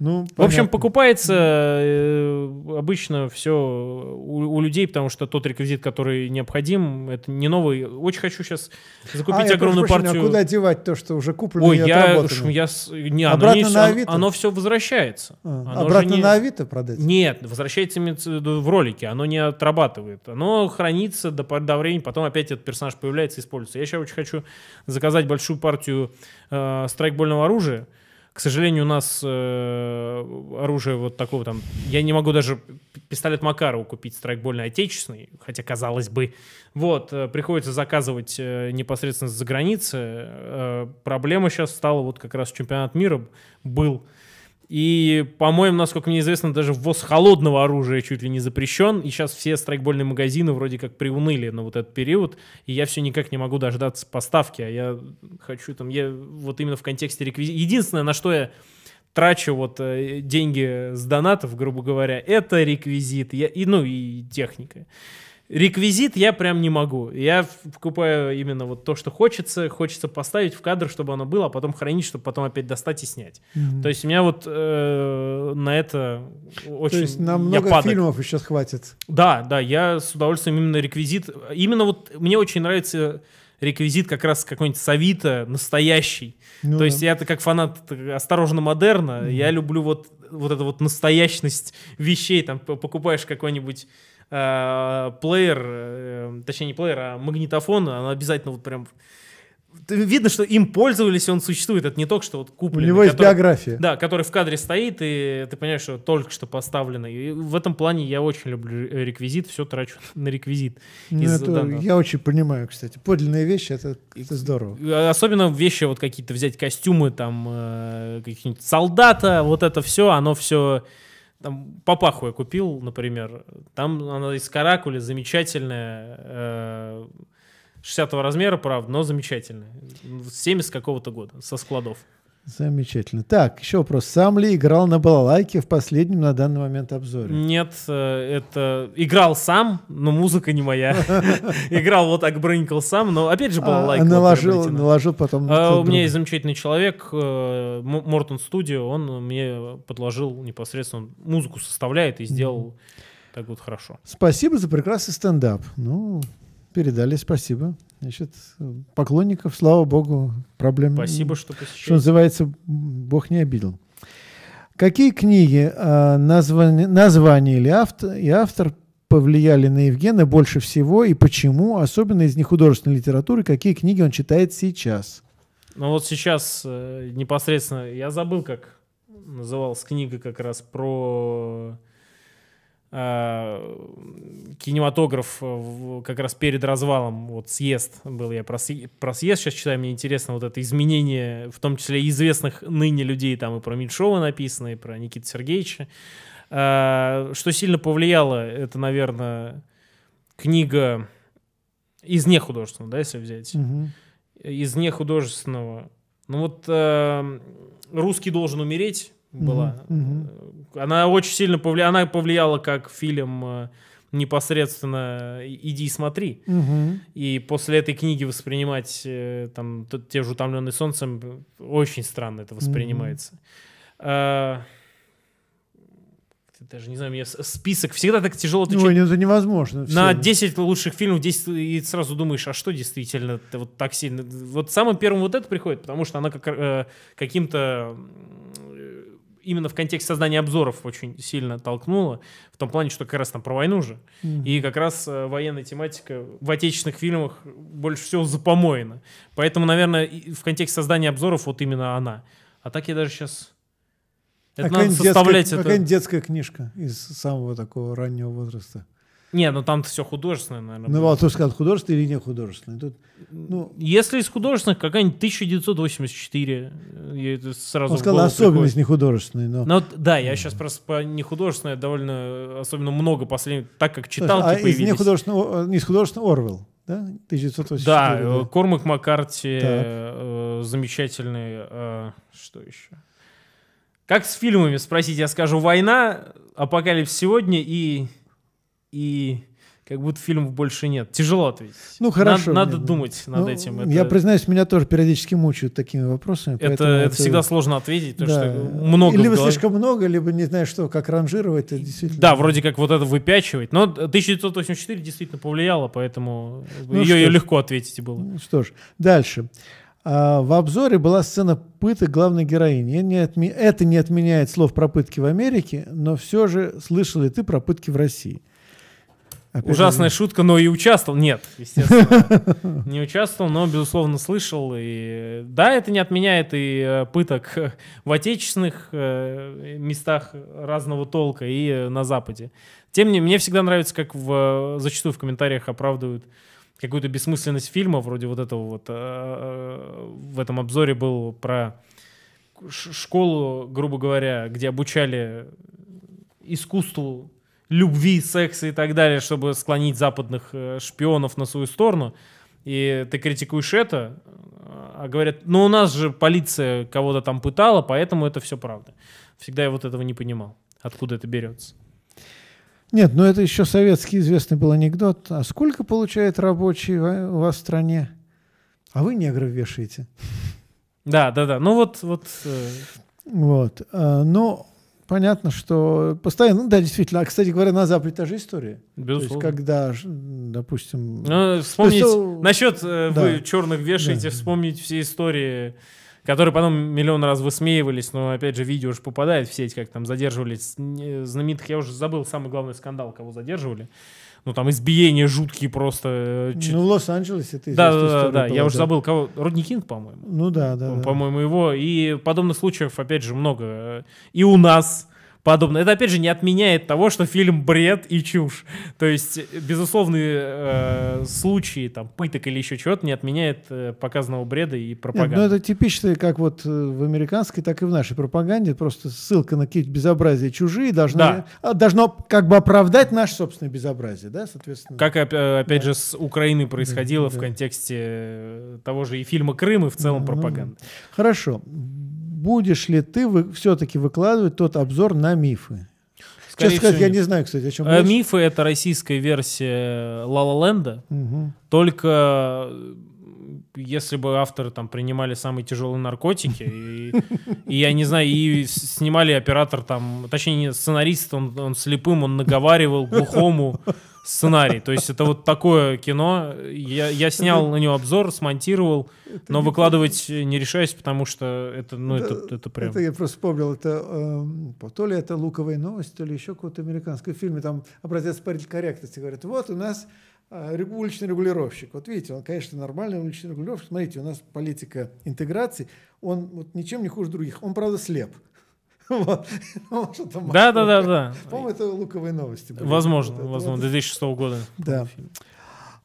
Ну, В общем, покупается э, обычно все у, у людей, потому что тот реквизит, который необходим, это не новый. Очень хочу сейчас закупить а, огромную я, партию. А куда девать то, что уже куплено Ой, и я, я не, обратно не, на Авито? оно все возвращается. А, оно обратно не, на Авито продать? Нет, возвращается в ролике, оно не отрабатывает. Оно хранится до, до времени, потом опять этот персонаж появляется и используется. Я сейчас очень хочу заказать большую партию э, страйкбольного оружия, к сожалению, у нас э, оружие вот такого там... Я не могу даже пистолет Макарова купить, страйкбольный отечественный, хотя казалось бы. Вот, э, приходится заказывать э, непосредственно за границы. Э, проблема сейчас стала, вот как раз чемпионат мира был и, по-моему, насколько мне известно, даже ввоз холодного оружия чуть ли не запрещен. И сейчас все страйкбольные магазины вроде как приуныли на вот этот период. И я все никак не могу дождаться поставки. А я хочу там, я вот именно в контексте реквизита. Единственное, на что я трачу вот э, деньги с донатов, грубо говоря, это реквизит я, и, ну и техника. Реквизит я прям не могу. Я покупаю именно вот то, что хочется. Хочется поставить в кадр, чтобы оно было, а потом хранить, чтобы потом опять достать и снять. Mm-hmm. То есть у меня вот э, на это очень... То есть нам много падок. фильмов еще хватит. Да, да, я с удовольствием именно реквизит... Именно вот мне очень нравится реквизит как раз какой-нибудь Савита настоящий. Ну, То да. есть я-то как фанат осторожно модерна, mm-hmm. я люблю вот, вот эту вот настоящность вещей. Там покупаешь какой-нибудь Э, плеер, э, точнее не плеер, а магнитофон, она обязательно вот прям видно, что им пользовались, он существует. Это не только что вот купленный. У него есть который, биография. Да, который в кадре стоит, и ты понимаешь, что только что поставленный. И в этом плане я очень люблю реквизит, все трачу на реквизит. Ну, это, я очень понимаю, кстати. Подлинные вещи, это, это здорово. А, особенно вещи вот какие-то взять, костюмы там, э, каких-нибудь солдата, вот это все, оно все... Там папаху я купил, например. Там она из каракуля, замечательная. 60 э, размера, правда, но замечательная. 70 какого-то года, со складов. Замечательно. Так, еще вопрос. Сам ли играл на балалайке в последнем на данный момент обзоре? Нет, э, это играл сам, но музыка не моя. Играл вот так брынькал сам, но опять же а, балалайка. Наложил, наложил потом. А, у меня есть замечательный человек, э, Мортон Студио, он мне подложил непосредственно, музыку составляет и сделал так вот хорошо. Спасибо за прекрасный стендап. Ну, передали, спасибо. Значит, поклонников, слава богу, проблем... Спасибо, что посещаете. Что называется, бог не обидел. Какие книги, а, название, название или автор, и автор повлияли на Евгена больше всего и почему, особенно из нехудожественной литературы, какие книги он читает сейчас? Ну вот сейчас э, непосредственно, я забыл, как называлась книга как раз про Э, кинематограф э, как раз перед развалом, вот съезд был я про съезд, сейчас читаю, мне интересно вот это изменение, в том числе известных ныне людей, там и про Меньшова написано, и про Никита Сергеевича. Э, что сильно повлияло, это, наверное, книга из нехудожественного, да, если взять, угу. из нехудожественного. Ну вот «Русский должен умереть», была. Mm-hmm. Она очень сильно повлияла, она повлияла как фильм э, непосредственно «Иди и смотри». Угу. И после этой книги воспринимать э, там те же «Утомленные солнцем» очень странно это воспринимается. Угу. А, даже не знаю, мне список всегда так тяжело отвечать. Ой, ну, это невозможно. На все. 10 лучших фильмов 10, и сразу думаешь, а что действительно вот так сильно? Вот самым первым вот это приходит, потому что она как, э, каким-то именно в контексте создания обзоров очень сильно толкнуло, в том плане, что как раз там про войну же. Mm. И как раз э, военная тематика в отечественных фильмах больше всего запомоена. Поэтому, наверное, в контексте создания обзоров вот именно она. А так я даже сейчас... Это а надо составлять детская, это... Какая-нибудь детская книжка из самого такого раннего возраста. Не, ну там все художественное, наверное. Ну, вот сказал, художественное или не художественное. Тут, ну... Если из художественных, какая-нибудь 1984. Э, я это сразу Он сказал, особенность приходит. не художественная. Но... но... Ну да, я сейчас просто по нехудожественное довольно, особенно много последних, так как читал, Слушай, а появились. Типа, из нехудожественного, э, из художественного Орвел, да? 1984. Да, э, да. Кормак Маккарти, э, замечательный, э, что еще? Как с фильмами, спросить, я скажу, «Война», «Апокалипс сегодня» и и как будто фильмов больше нет. Тяжело ответить. Ну хорошо. Надо, надо думать над ну, этим. Это... Я признаюсь, меня тоже периодически мучают такими вопросами. Это, это, это всегда сложно ответить, потому да. что много. Либо голове... слишком много, либо не знаю, что, как ранжировать. Это действительно... Да, вроде как вот это выпячивать. Но 1984 действительно повлияло, поэтому ну, ее, ее легко ответить было. Ну, что ж, дальше. А, в обзоре была сцена пыток главной героини. Я не отме... Это не отменяет слов про пытки в Америке, но все же слышал ли ты про пытки в России? Опять Ужасная же... Ну. шутка, но и участвовал. Нет, естественно. Не участвовал, но, безусловно, слышал. И да, это не отменяет и э, пыток в отечественных э, местах разного толка и э, на Западе. Тем не менее, мне всегда нравится, как в, зачастую в комментариях оправдывают какую-то бессмысленность фильма, вроде вот этого вот. В этом обзоре был про школу, грубо говоря, где обучали искусству любви, секса и так далее, чтобы склонить западных э, шпионов на свою сторону, и ты критикуешь это, э, а говорят, ну у нас же полиция кого-то там пытала, поэтому это все правда. Всегда я вот этого не понимал, откуда это берется. Нет, ну это еще советский известный был анекдот. А сколько получает рабочий у вас в стране? А вы негров вешаете. Да, да, да. Ну вот, вот. Э, вот. Но ну, понятно, что постоянно, ну да, действительно. А, кстати говоря, на Западе та же история. Безусловно. То есть, когда, допустим... Ну, вспомнить, есть, насчет э, да. вы черных вешаете, да. вспомнить все истории которые потом миллион раз высмеивались, но опять же видео уже попадает в сеть, как там задерживали э, знаменитых, я уже забыл самый главный скандал, кого задерживали ну там избиения жуткие просто. Э, ну, в Лос-Анджелесе ты Да, да, да, да. я уже забыл, кого. Родни Кинг, по-моему. Ну да, да. По-моему, его. И подобных случаев, опять же, много. И у нас подобное. Это, опять же, не отменяет того, что фильм бред и чушь. То есть, безусловные э, случаи там, пыток или еще чего-то не отменяет э, показанного бреда и пропаганды. ну, это типичное как вот э, в американской, так и в нашей пропаганде. Просто ссылка на какие-то безобразия чужие должна, да. А, должно как бы оправдать наше собственное безобразие, да, соответственно. Как, э, опять да. же, с Украины происходило да, в да. контексте э, того же и фильма «Крым», и в целом да, пропаганды. Ну, хорошо будешь ли ты вы, все-таки выкладывать тот обзор на мифы? Скорее Честно сказать, я не знаю, кстати, о чем а, э, Мифы — это российская версия Лалаленда, угу. только э, если бы авторы там принимали самые тяжелые наркотики, и, и я не знаю, и снимали оператор там, точнее сценарист, он, он слепым, он наговаривал глухому, сценарий. То есть это вот такое кино. Я, я снял на него обзор, смонтировал, это но выкладывать не решаюсь, потому что это, ну, это, это, это прям... Это я просто вспомнил, это э, то ли это «Луковая новость», то ли еще какой-то американский фильм, там образец корректности. говорит, вот у нас э, уличный регулировщик. Вот видите, он, конечно, нормальный уличный регулировщик. Смотрите, у нас политика интеграции. Он вот ничем не хуже других. Он, правда, слеп. Ну, да, да, да, да. По-моему, это луковые новости. Возможно, возможно, 2006 года. Да.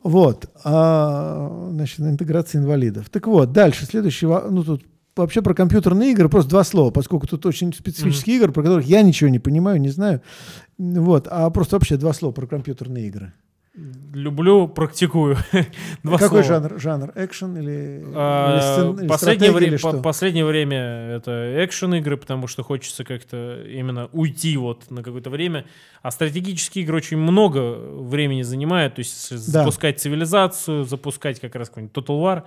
Вот, а, значит, интеграция инвалидов. Так вот, дальше, следующий, ну тут вообще про компьютерные игры просто два слова, поскольку тут очень специфические mm-hmm. игры, про которых я ничего не понимаю, не знаю. Вот, а просто вообще два слова про компьютерные игры. Люблю, практикую. Два Какой слова. жанр? Жанр экшен или, а, или, сцен, последнее или вре- по- Последнее время это экшен игры, потому что хочется как-то именно уйти вот на какое-то время. А стратегические игры очень много времени занимают. То есть да. запускать цивилизацию, запускать как раз какой-нибудь Total War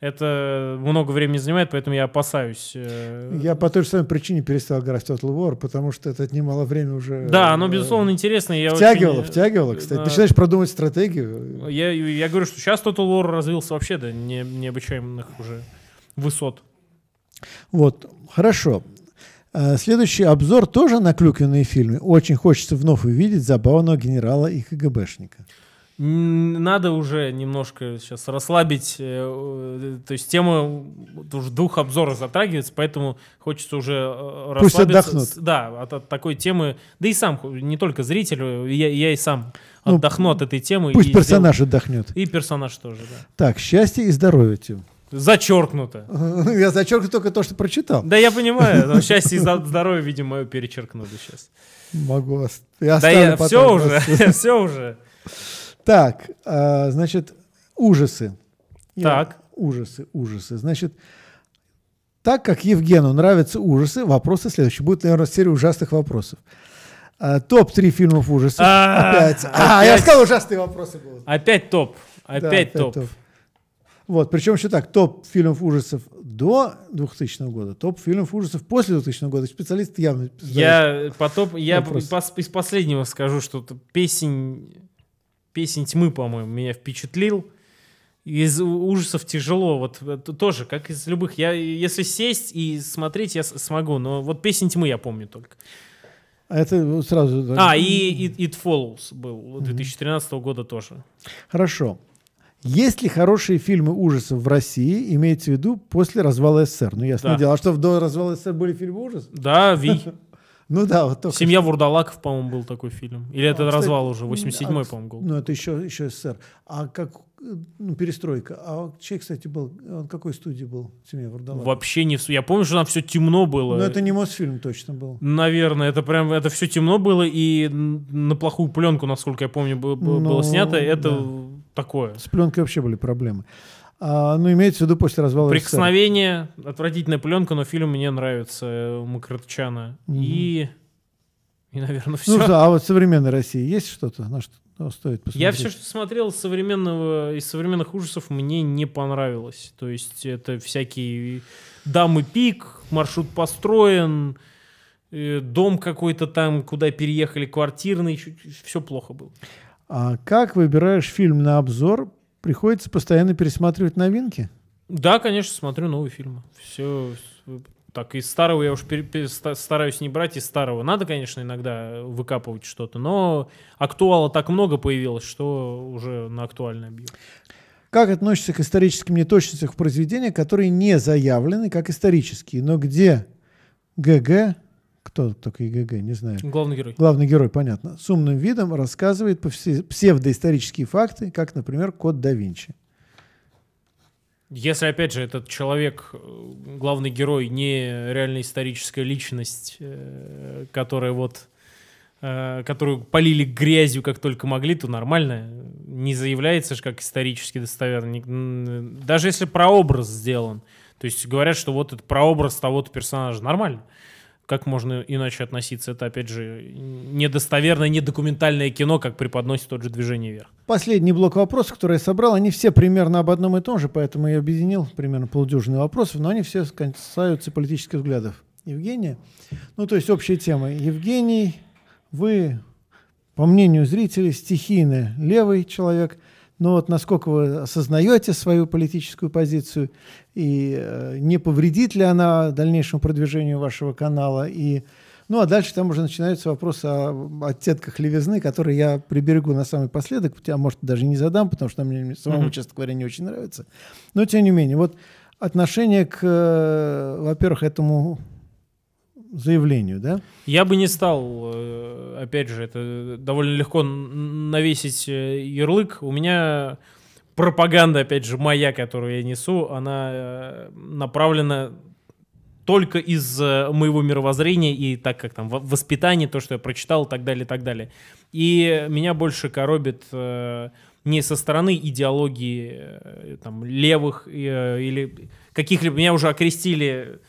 это много времени занимает, поэтому я опасаюсь. Э, я по той же самой причине перестал играть в Total War, потому что это отнимало время уже. Да, э, оно, безусловно, интересно. Я втягивало, очень... Э, втягивало, кстати. Да. Начинаешь продумывать стратегию. Я, я говорю, что сейчас Total War развился вообще до не, необычайных уже высот. Вот, хорошо. А, следующий обзор тоже на клюквенные фильмы. Очень хочется вновь увидеть забавного генерала и КГБшника надо уже немножко сейчас расслабить, э, э, то есть тема уже дух обзора затрагивается, поэтому хочется уже э, расслабиться. Пусть отдохнут. Да, от, от такой темы, да и сам, не только зрителю, я, я и сам ну, отдохну от этой темы. Пусть персонаж сдел... отдохнет. И персонаж тоже, да. Так, счастье и здоровье Тим. Зачеркнуто. Ну, я зачеркну только то, что прочитал. Да, я понимаю. Но счастье и здоровье, видимо, мое перечеркнули сейчас. Могу вас. Да я все уже, все уже. Так, а, значит, ужасы. Так. Ужасы, ужасы. Значит, так как Евгену нравятся ужасы, вопросы следующие. Будет, наверное, серия ужасных вопросов. А, топ-3 фильмов ужасов. А, опять. А, я сказал, ужасные вопросы будут. Опять топ. Опять, топ. Вот, причем еще так, топ фильмов ужасов до 2000 года, топ фильмов ужасов после 2000 года. Специалисты явно... Я, по топ, я по, из последнего скажу, что песень Песень тьмы, по-моему, меня впечатлил. Из ужасов тяжело, вот э, тоже, как из любых. Я, если сесть и смотреть, я смогу, но вот песень тьмы я помню только. А это ну, сразу... Да. А, и It, It Follows был 2013 mm-hmm. года тоже. Хорошо. Есть ли хорошие фильмы ужасов в России, имеется в виду, после развала СССР? Ну, ясно да. дело. А что, до развала СССР были фильмы ужасов? Да, Ви. Ну да, вот только... «Семья Вурдалаков», по-моему, был такой фильм. Или а, это кстати, «Развал» уже, 87-й, а, по-моему, был. Ну это еще, еще СССР. А как ну, перестройка. А чей, кстати, был? Он какой студии был? Семья Вурдалаков? Вообще не Я помню, что там все темно было. Но ну, это не Мосфильм точно был. Наверное, это прям... Это все темно было, и на плохую пленку, насколько я помню, было, ну, было снято. Это да. такое. С пленкой вообще были проблемы. А, ну, имеется в виду после развала Прикосновение, СССР. отвратительная пленка, но фильм мне нравится э, у Макартчана. Угу. И, и, наверное, все. Ну да, а вот современной России есть что-то, на что ну, стоит посмотреть? Я все, что смотрел современного, из современных ужасов, мне не понравилось. То есть это всякие дамы пик, маршрут построен, э, дом какой-то там, куда переехали, квартирный, все плохо было. А как выбираешь фильм на обзор Приходится постоянно пересматривать новинки? Да, конечно, смотрю новые фильмы. Все так, из старого я уж стараюсь не брать, из старого. Надо, конечно, иногда выкапывать что-то, но актуала так много появилось, что уже на актуальное бьет. Как относится к историческим неточностям в произведениях, которые не заявлены как исторические, но где ГГ кто такой ГГ, не знаю. Главный герой. Главный герой, понятно. С умным видом рассказывает псевдоисторические факты, как, например, Код да Винчи. Если, опять же, этот человек, э, главный герой, не реально историческая личность, э, которая вот э, которую полили грязью как только могли, то нормально. Не заявляется же как исторически достоверный. Даже если прообраз сделан. То есть говорят, что вот это прообраз того-то персонажа. Нормально как можно иначе относиться? Это, опять же, недостоверное, недокументальное кино, как преподносит тот же «Движение вверх». Последний блок вопросов, который я собрал, они все примерно об одном и том же, поэтому я объединил примерно полдюжины вопросов, но они все касаются политических взглядов. Евгения, ну то есть общая тема. Евгений, вы, по мнению зрителей, стихийный левый человек – но вот насколько вы осознаете свою политическую позицию и э, не повредит ли она дальнейшему продвижению вашего канала и ну а дальше там уже начинаются вопросы о оттенках левизны, которые я приберегу на самый последок, хотя а может даже не задам, потому что мне самому, mm-hmm. честно говоря, не очень нравится. Но тем не менее, вот отношение к, э, во-первых, этому заявлению, да? Я бы не стал, э, опять же, это довольно легко навесить э, ярлык. У меня пропаганда, опять же, моя, которую я несу, она э, направлена только из моего мировоззрения и так как там воспитание, то, что я прочитал и так далее, и так далее. И меня больше коробит не со стороны идеологии там, левых или каких-либо... Меня уже окрестили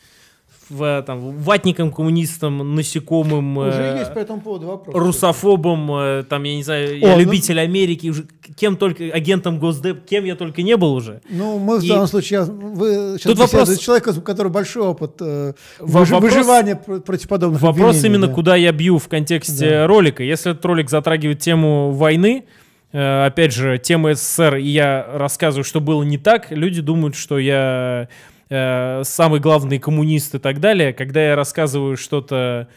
в, там, ватником, коммунистом, насекомым, уже э, есть по этому поводу вопрос, русофобом, э, там, я не знаю, О, я ну... любитель Америки, уже, кем только, агентом Госдеп, кем я только не был уже. Ну, мы и... в данном случае, вы сейчас Тут вопрос... человека, у которого большой опыт э, выж... вопрос... выживания против подобных Вопрос именно, да. куда я бью в контексте да. ролика. Если этот ролик затрагивает тему войны, э, опять же, тема СССР, и я рассказываю, что было не так, люди думают, что я э, самый главный коммунист и так далее, когда я рассказываю что-то,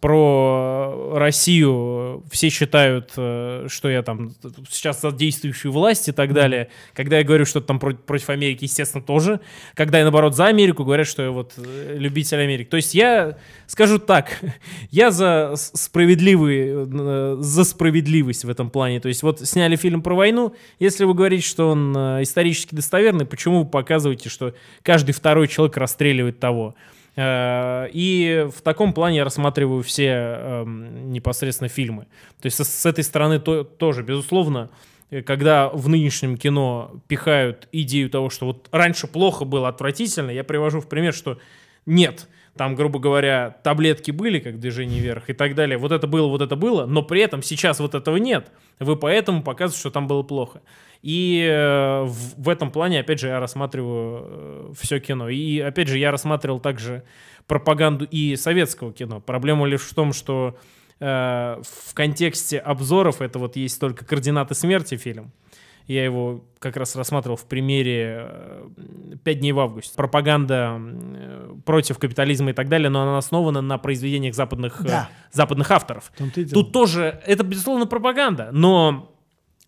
про э, Россию все считают, э, что я там сейчас за действующую власть и так далее. Когда я говорю что-то там против, Америки, естественно, тоже. Когда я, наоборот, за Америку, говорят, что я вот э, любитель Америки. То есть я скажу так, я за справедливый, за справедливость в этом плане. То есть вот сняли фильм про войну, если вы говорите, что он исторически достоверный, почему вы показываете, что каждый второй человек расстреливает того? Э, и в таком плане я рассматриваю все эм, непосредственно фильмы. То есть с этой стороны тоже, безусловно, э, когда в нынешнем кино пихают идею того, что вот раньше плохо было, отвратительно, я привожу в пример, что нет, там, грубо говоря, таблетки были, как движение вверх и так далее, вот это было, вот это было, но при этом сейчас вот этого нет. Вы поэтому показываете, что там было плохо. И э, в, этом плане, опять же, я рассматриваю э, все кино. И, опять же, я рассматривал также пропаганду и советского кино. Проблема лишь в том, что э, в контексте обзоров это вот есть только «Координаты смерти» фильм. Я его как раз рассматривал в примере э, «Пять дней в августе». Пропаганда э, против капитализма и так далее, но она основана на произведениях западных, э, да. западных авторов. Тут тоже, это, безусловно, пропаганда, но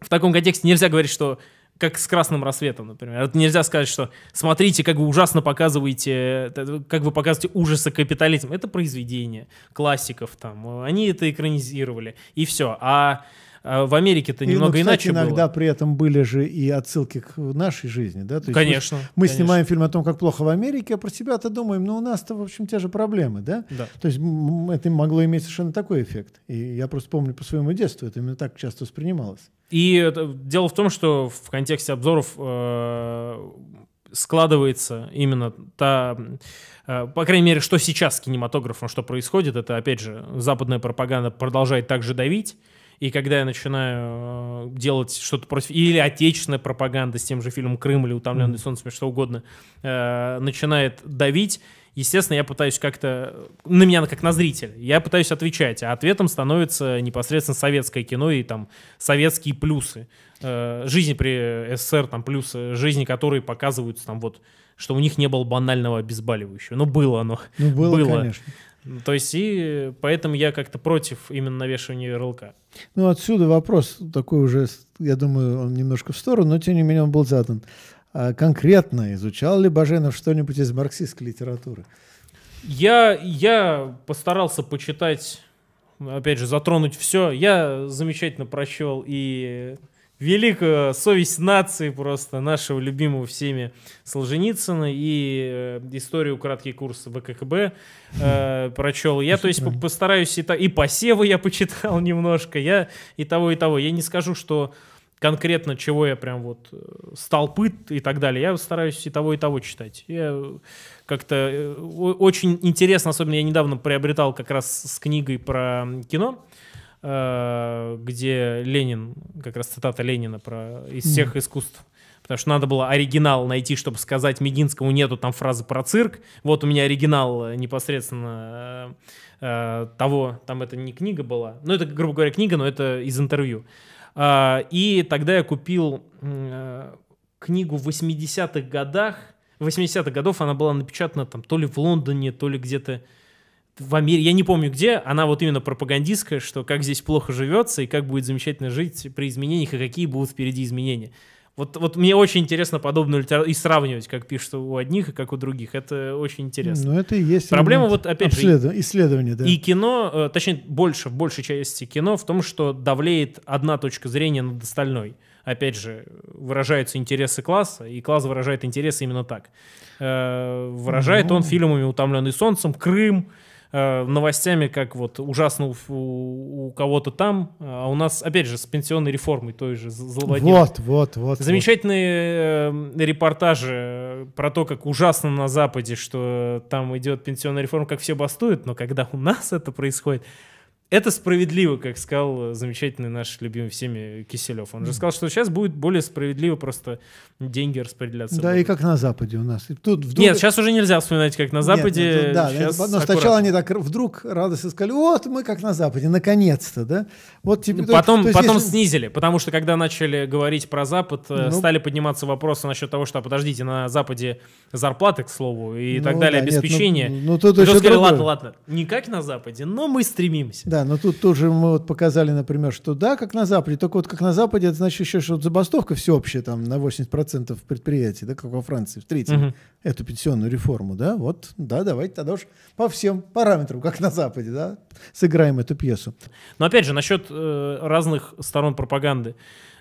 в таком контексте нельзя говорить, что как с красным рассветом, например. Это нельзя сказать, что смотрите, как вы ужасно показываете, как вы показываете ужасы капитализма. Это произведение классиков там. Они это экранизировали. И все. А а в Америке-то и, ну, немного ну, кстати, иначе иногда было. при этом были же и отсылки к нашей жизни, да? То есть конечно. Мы, мы конечно. снимаем фильм о том, как плохо в Америке, а про себя-то думаем, ну у нас-то, в общем, те же проблемы, да? Да. То есть это могло иметь совершенно такой эффект. И я просто помню по своему детству, это именно так часто воспринималось. И это, дело в том, что в контексте обзоров э, складывается именно та, э, по крайней мере, что сейчас с кинематографом, что происходит, это, опять же, западная пропаганда продолжает также давить, и когда я начинаю э, делать что-то против... Или отечественная пропаганда с тем же фильмом «Крым» или «Утомленный солнцем», что угодно, э, начинает давить, естественно, я пытаюсь как-то... На меня как на зрителя. Я пытаюсь отвечать, а ответом становится непосредственно советское кино и там советские плюсы. Э, жизни при СССР, там плюсы, жизни, которые показываются там вот что у них не было банального обезболивающего. но ну, было оно. Ну, было, было. конечно. То есть и поэтому я как-то против именно навешивания ярлыка. Ну отсюда вопрос такой уже, я думаю, он немножко в сторону, но тем не менее он был задан. А конкретно изучал ли Баженов что-нибудь из марксистской литературы? Я, я постарался почитать, опять же, затронуть все. Я замечательно прочел и великую э, совесть нации просто, нашего любимого всеми Солженицына и э, историю краткий курс ВККБ э, прочел. Я, то есть, постараюсь и, та, и посевы я почитал немножко, я и того, и того. Я не скажу, что конкретно чего я прям вот э, с толпы и так далее. Я стараюсь и того, и того читать. Я э, как-то очень интересно, особенно я недавно приобретал как раз с книгой про кино, Э, где Ленин, как раз цитата Ленина про из всех mm. искусств, потому что надо было оригинал найти, чтобы сказать Мединскому нету там фразы про цирк. Вот у меня оригинал э, непосредственно э, э, того, там это не книга была, ну это грубо говоря книга, но это из интервью. Э, и тогда я купил э, книгу в 80-х годах. В 80-х годов она была напечатана там то ли в Лондоне, то ли где-то в Америке, я не помню где, она вот именно пропагандистская, что как здесь плохо живется и как будет замечательно жить при изменениях и какие будут впереди изменения. Вот, вот мне очень интересно подобную литературу и сравнивать, как пишут у одних и как у других. Это очень интересно. Ну, это и есть Проблема вот, опять обслед... же... Исследование, да. И кино, э, точнее, больше, в большей части кино в том, что давлеет одна точка зрения над остальной. Опять же, выражаются интересы класса, и класс выражает интересы именно так. Э, выражает ну... он фильмами «Утомленный солнцем», «Крым», Э, новостями, как вот ужасно у, у, у кого-то там, а у нас, опять же, с пенсионной реформой той же злободневной. Вот, вот, вот. Замечательные вот. Э, репортажи про то, как ужасно на Западе, что там идет пенсионная реформа, как все бастуют, но когда у нас это происходит, это справедливо, как сказал э, замечательный наш любимый всеми Киселев. Он же сказал, что сейчас будет более справедливо просто деньги распределяться. Да, будут. и как на Западе у нас. И тут вдруг... Нет, сейчас уже нельзя вспоминать, как на Западе. Нет, ну, да, сейчас но сначала они так вдруг радостно сказали, вот мы как на Западе, наконец-то, да? Вот типа, потом есть, потом если... снизили, потому что когда начали говорить про Запад, э, ну, стали подниматься вопросы насчет того, что, «А, подождите, на Западе зарплаты, к слову, и ну, так далее, да, ну, обеспечение. Нет, ну, ну, тут и еще сказали, ладно, ладно, не как на Западе, но мы стремимся. Да, да, но тут тоже мы вот показали, например, что да, как на Западе, только вот как на Западе, это значит еще, что забастовка всеобщая там на 80% предприятий, да, как во Франции, встретили угу. эту пенсионную реформу, да, вот, да, давайте тогда уж по всем параметрам, как на Западе, да, сыграем эту пьесу. Но опять же, насчет э, разных сторон пропаганды.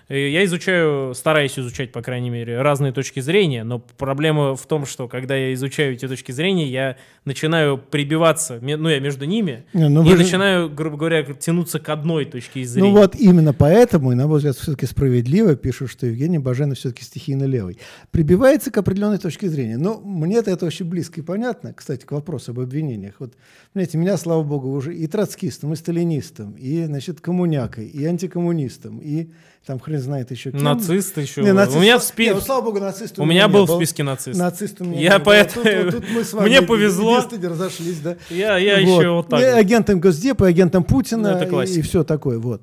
Э, я изучаю, стараюсь изучать, по крайней мере, разные точки зрения, но проблема в том, что когда я изучаю эти точки зрения, я начинаю прибиваться, ну, я между ними, не, ну, и же... начинаю, грубо говоря, тянуться к одной точке зрения. Ну вот именно поэтому, и на мой взгляд, все-таки справедливо пишут, что Евгений Баженов все-таки стихийно левый. Прибивается к определенной точке зрения. Но ну, мне это очень близко и понятно, кстати, к вопросу об обвинениях. Вот, знаете, меня, слава богу, уже и троцкистом, и сталинистом, и, значит, коммунякой, и антикоммунистом, и там хрен знает еще кем. Нацист еще. Не, нацист, у меня в списке. Ну, слава богу, нацист у, у меня, меня был, в списке нацист. Нацист у меня. Я поэтому. Тут, тут, Мне повезло. разошлись, да. Я, я вот. еще вот так. Я агентом Госдепа, агентом Путина ну, и, и все такое вот.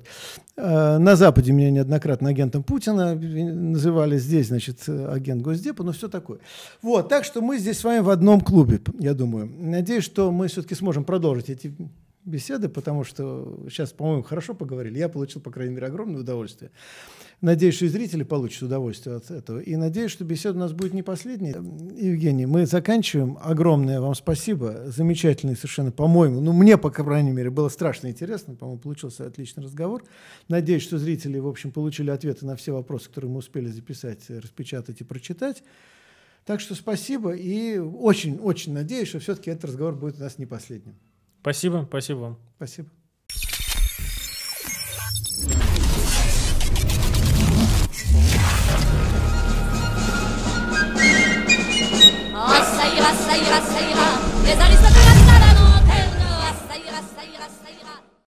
А, на Западе меня неоднократно агентом Путина называли, здесь, значит, агент Госдепа, но все такое. Вот, так что мы здесь с вами в одном клубе, я думаю. Надеюсь, что мы все-таки сможем продолжить эти беседы, потому что сейчас, по-моему, хорошо поговорили. Я получил, по крайней мере, огромное удовольствие. Надеюсь, что и зрители получат удовольствие от этого. И надеюсь, что беседа у нас будет не последняя. Евгений, мы заканчиваем. Огромное вам спасибо. Замечательный совершенно, по-моему, ну мне, по крайней мере, было страшно интересно. По-моему, получился отличный разговор. Надеюсь, что зрители, в общем, получили ответы на все вопросы, которые мы успели записать, распечатать и прочитать. Так что спасибо и очень-очень надеюсь, что все-таки этот разговор будет у нас не последним. Спасибо, спасибо вам. Спасибо. Assaira, assaira, assaira, les aristes de la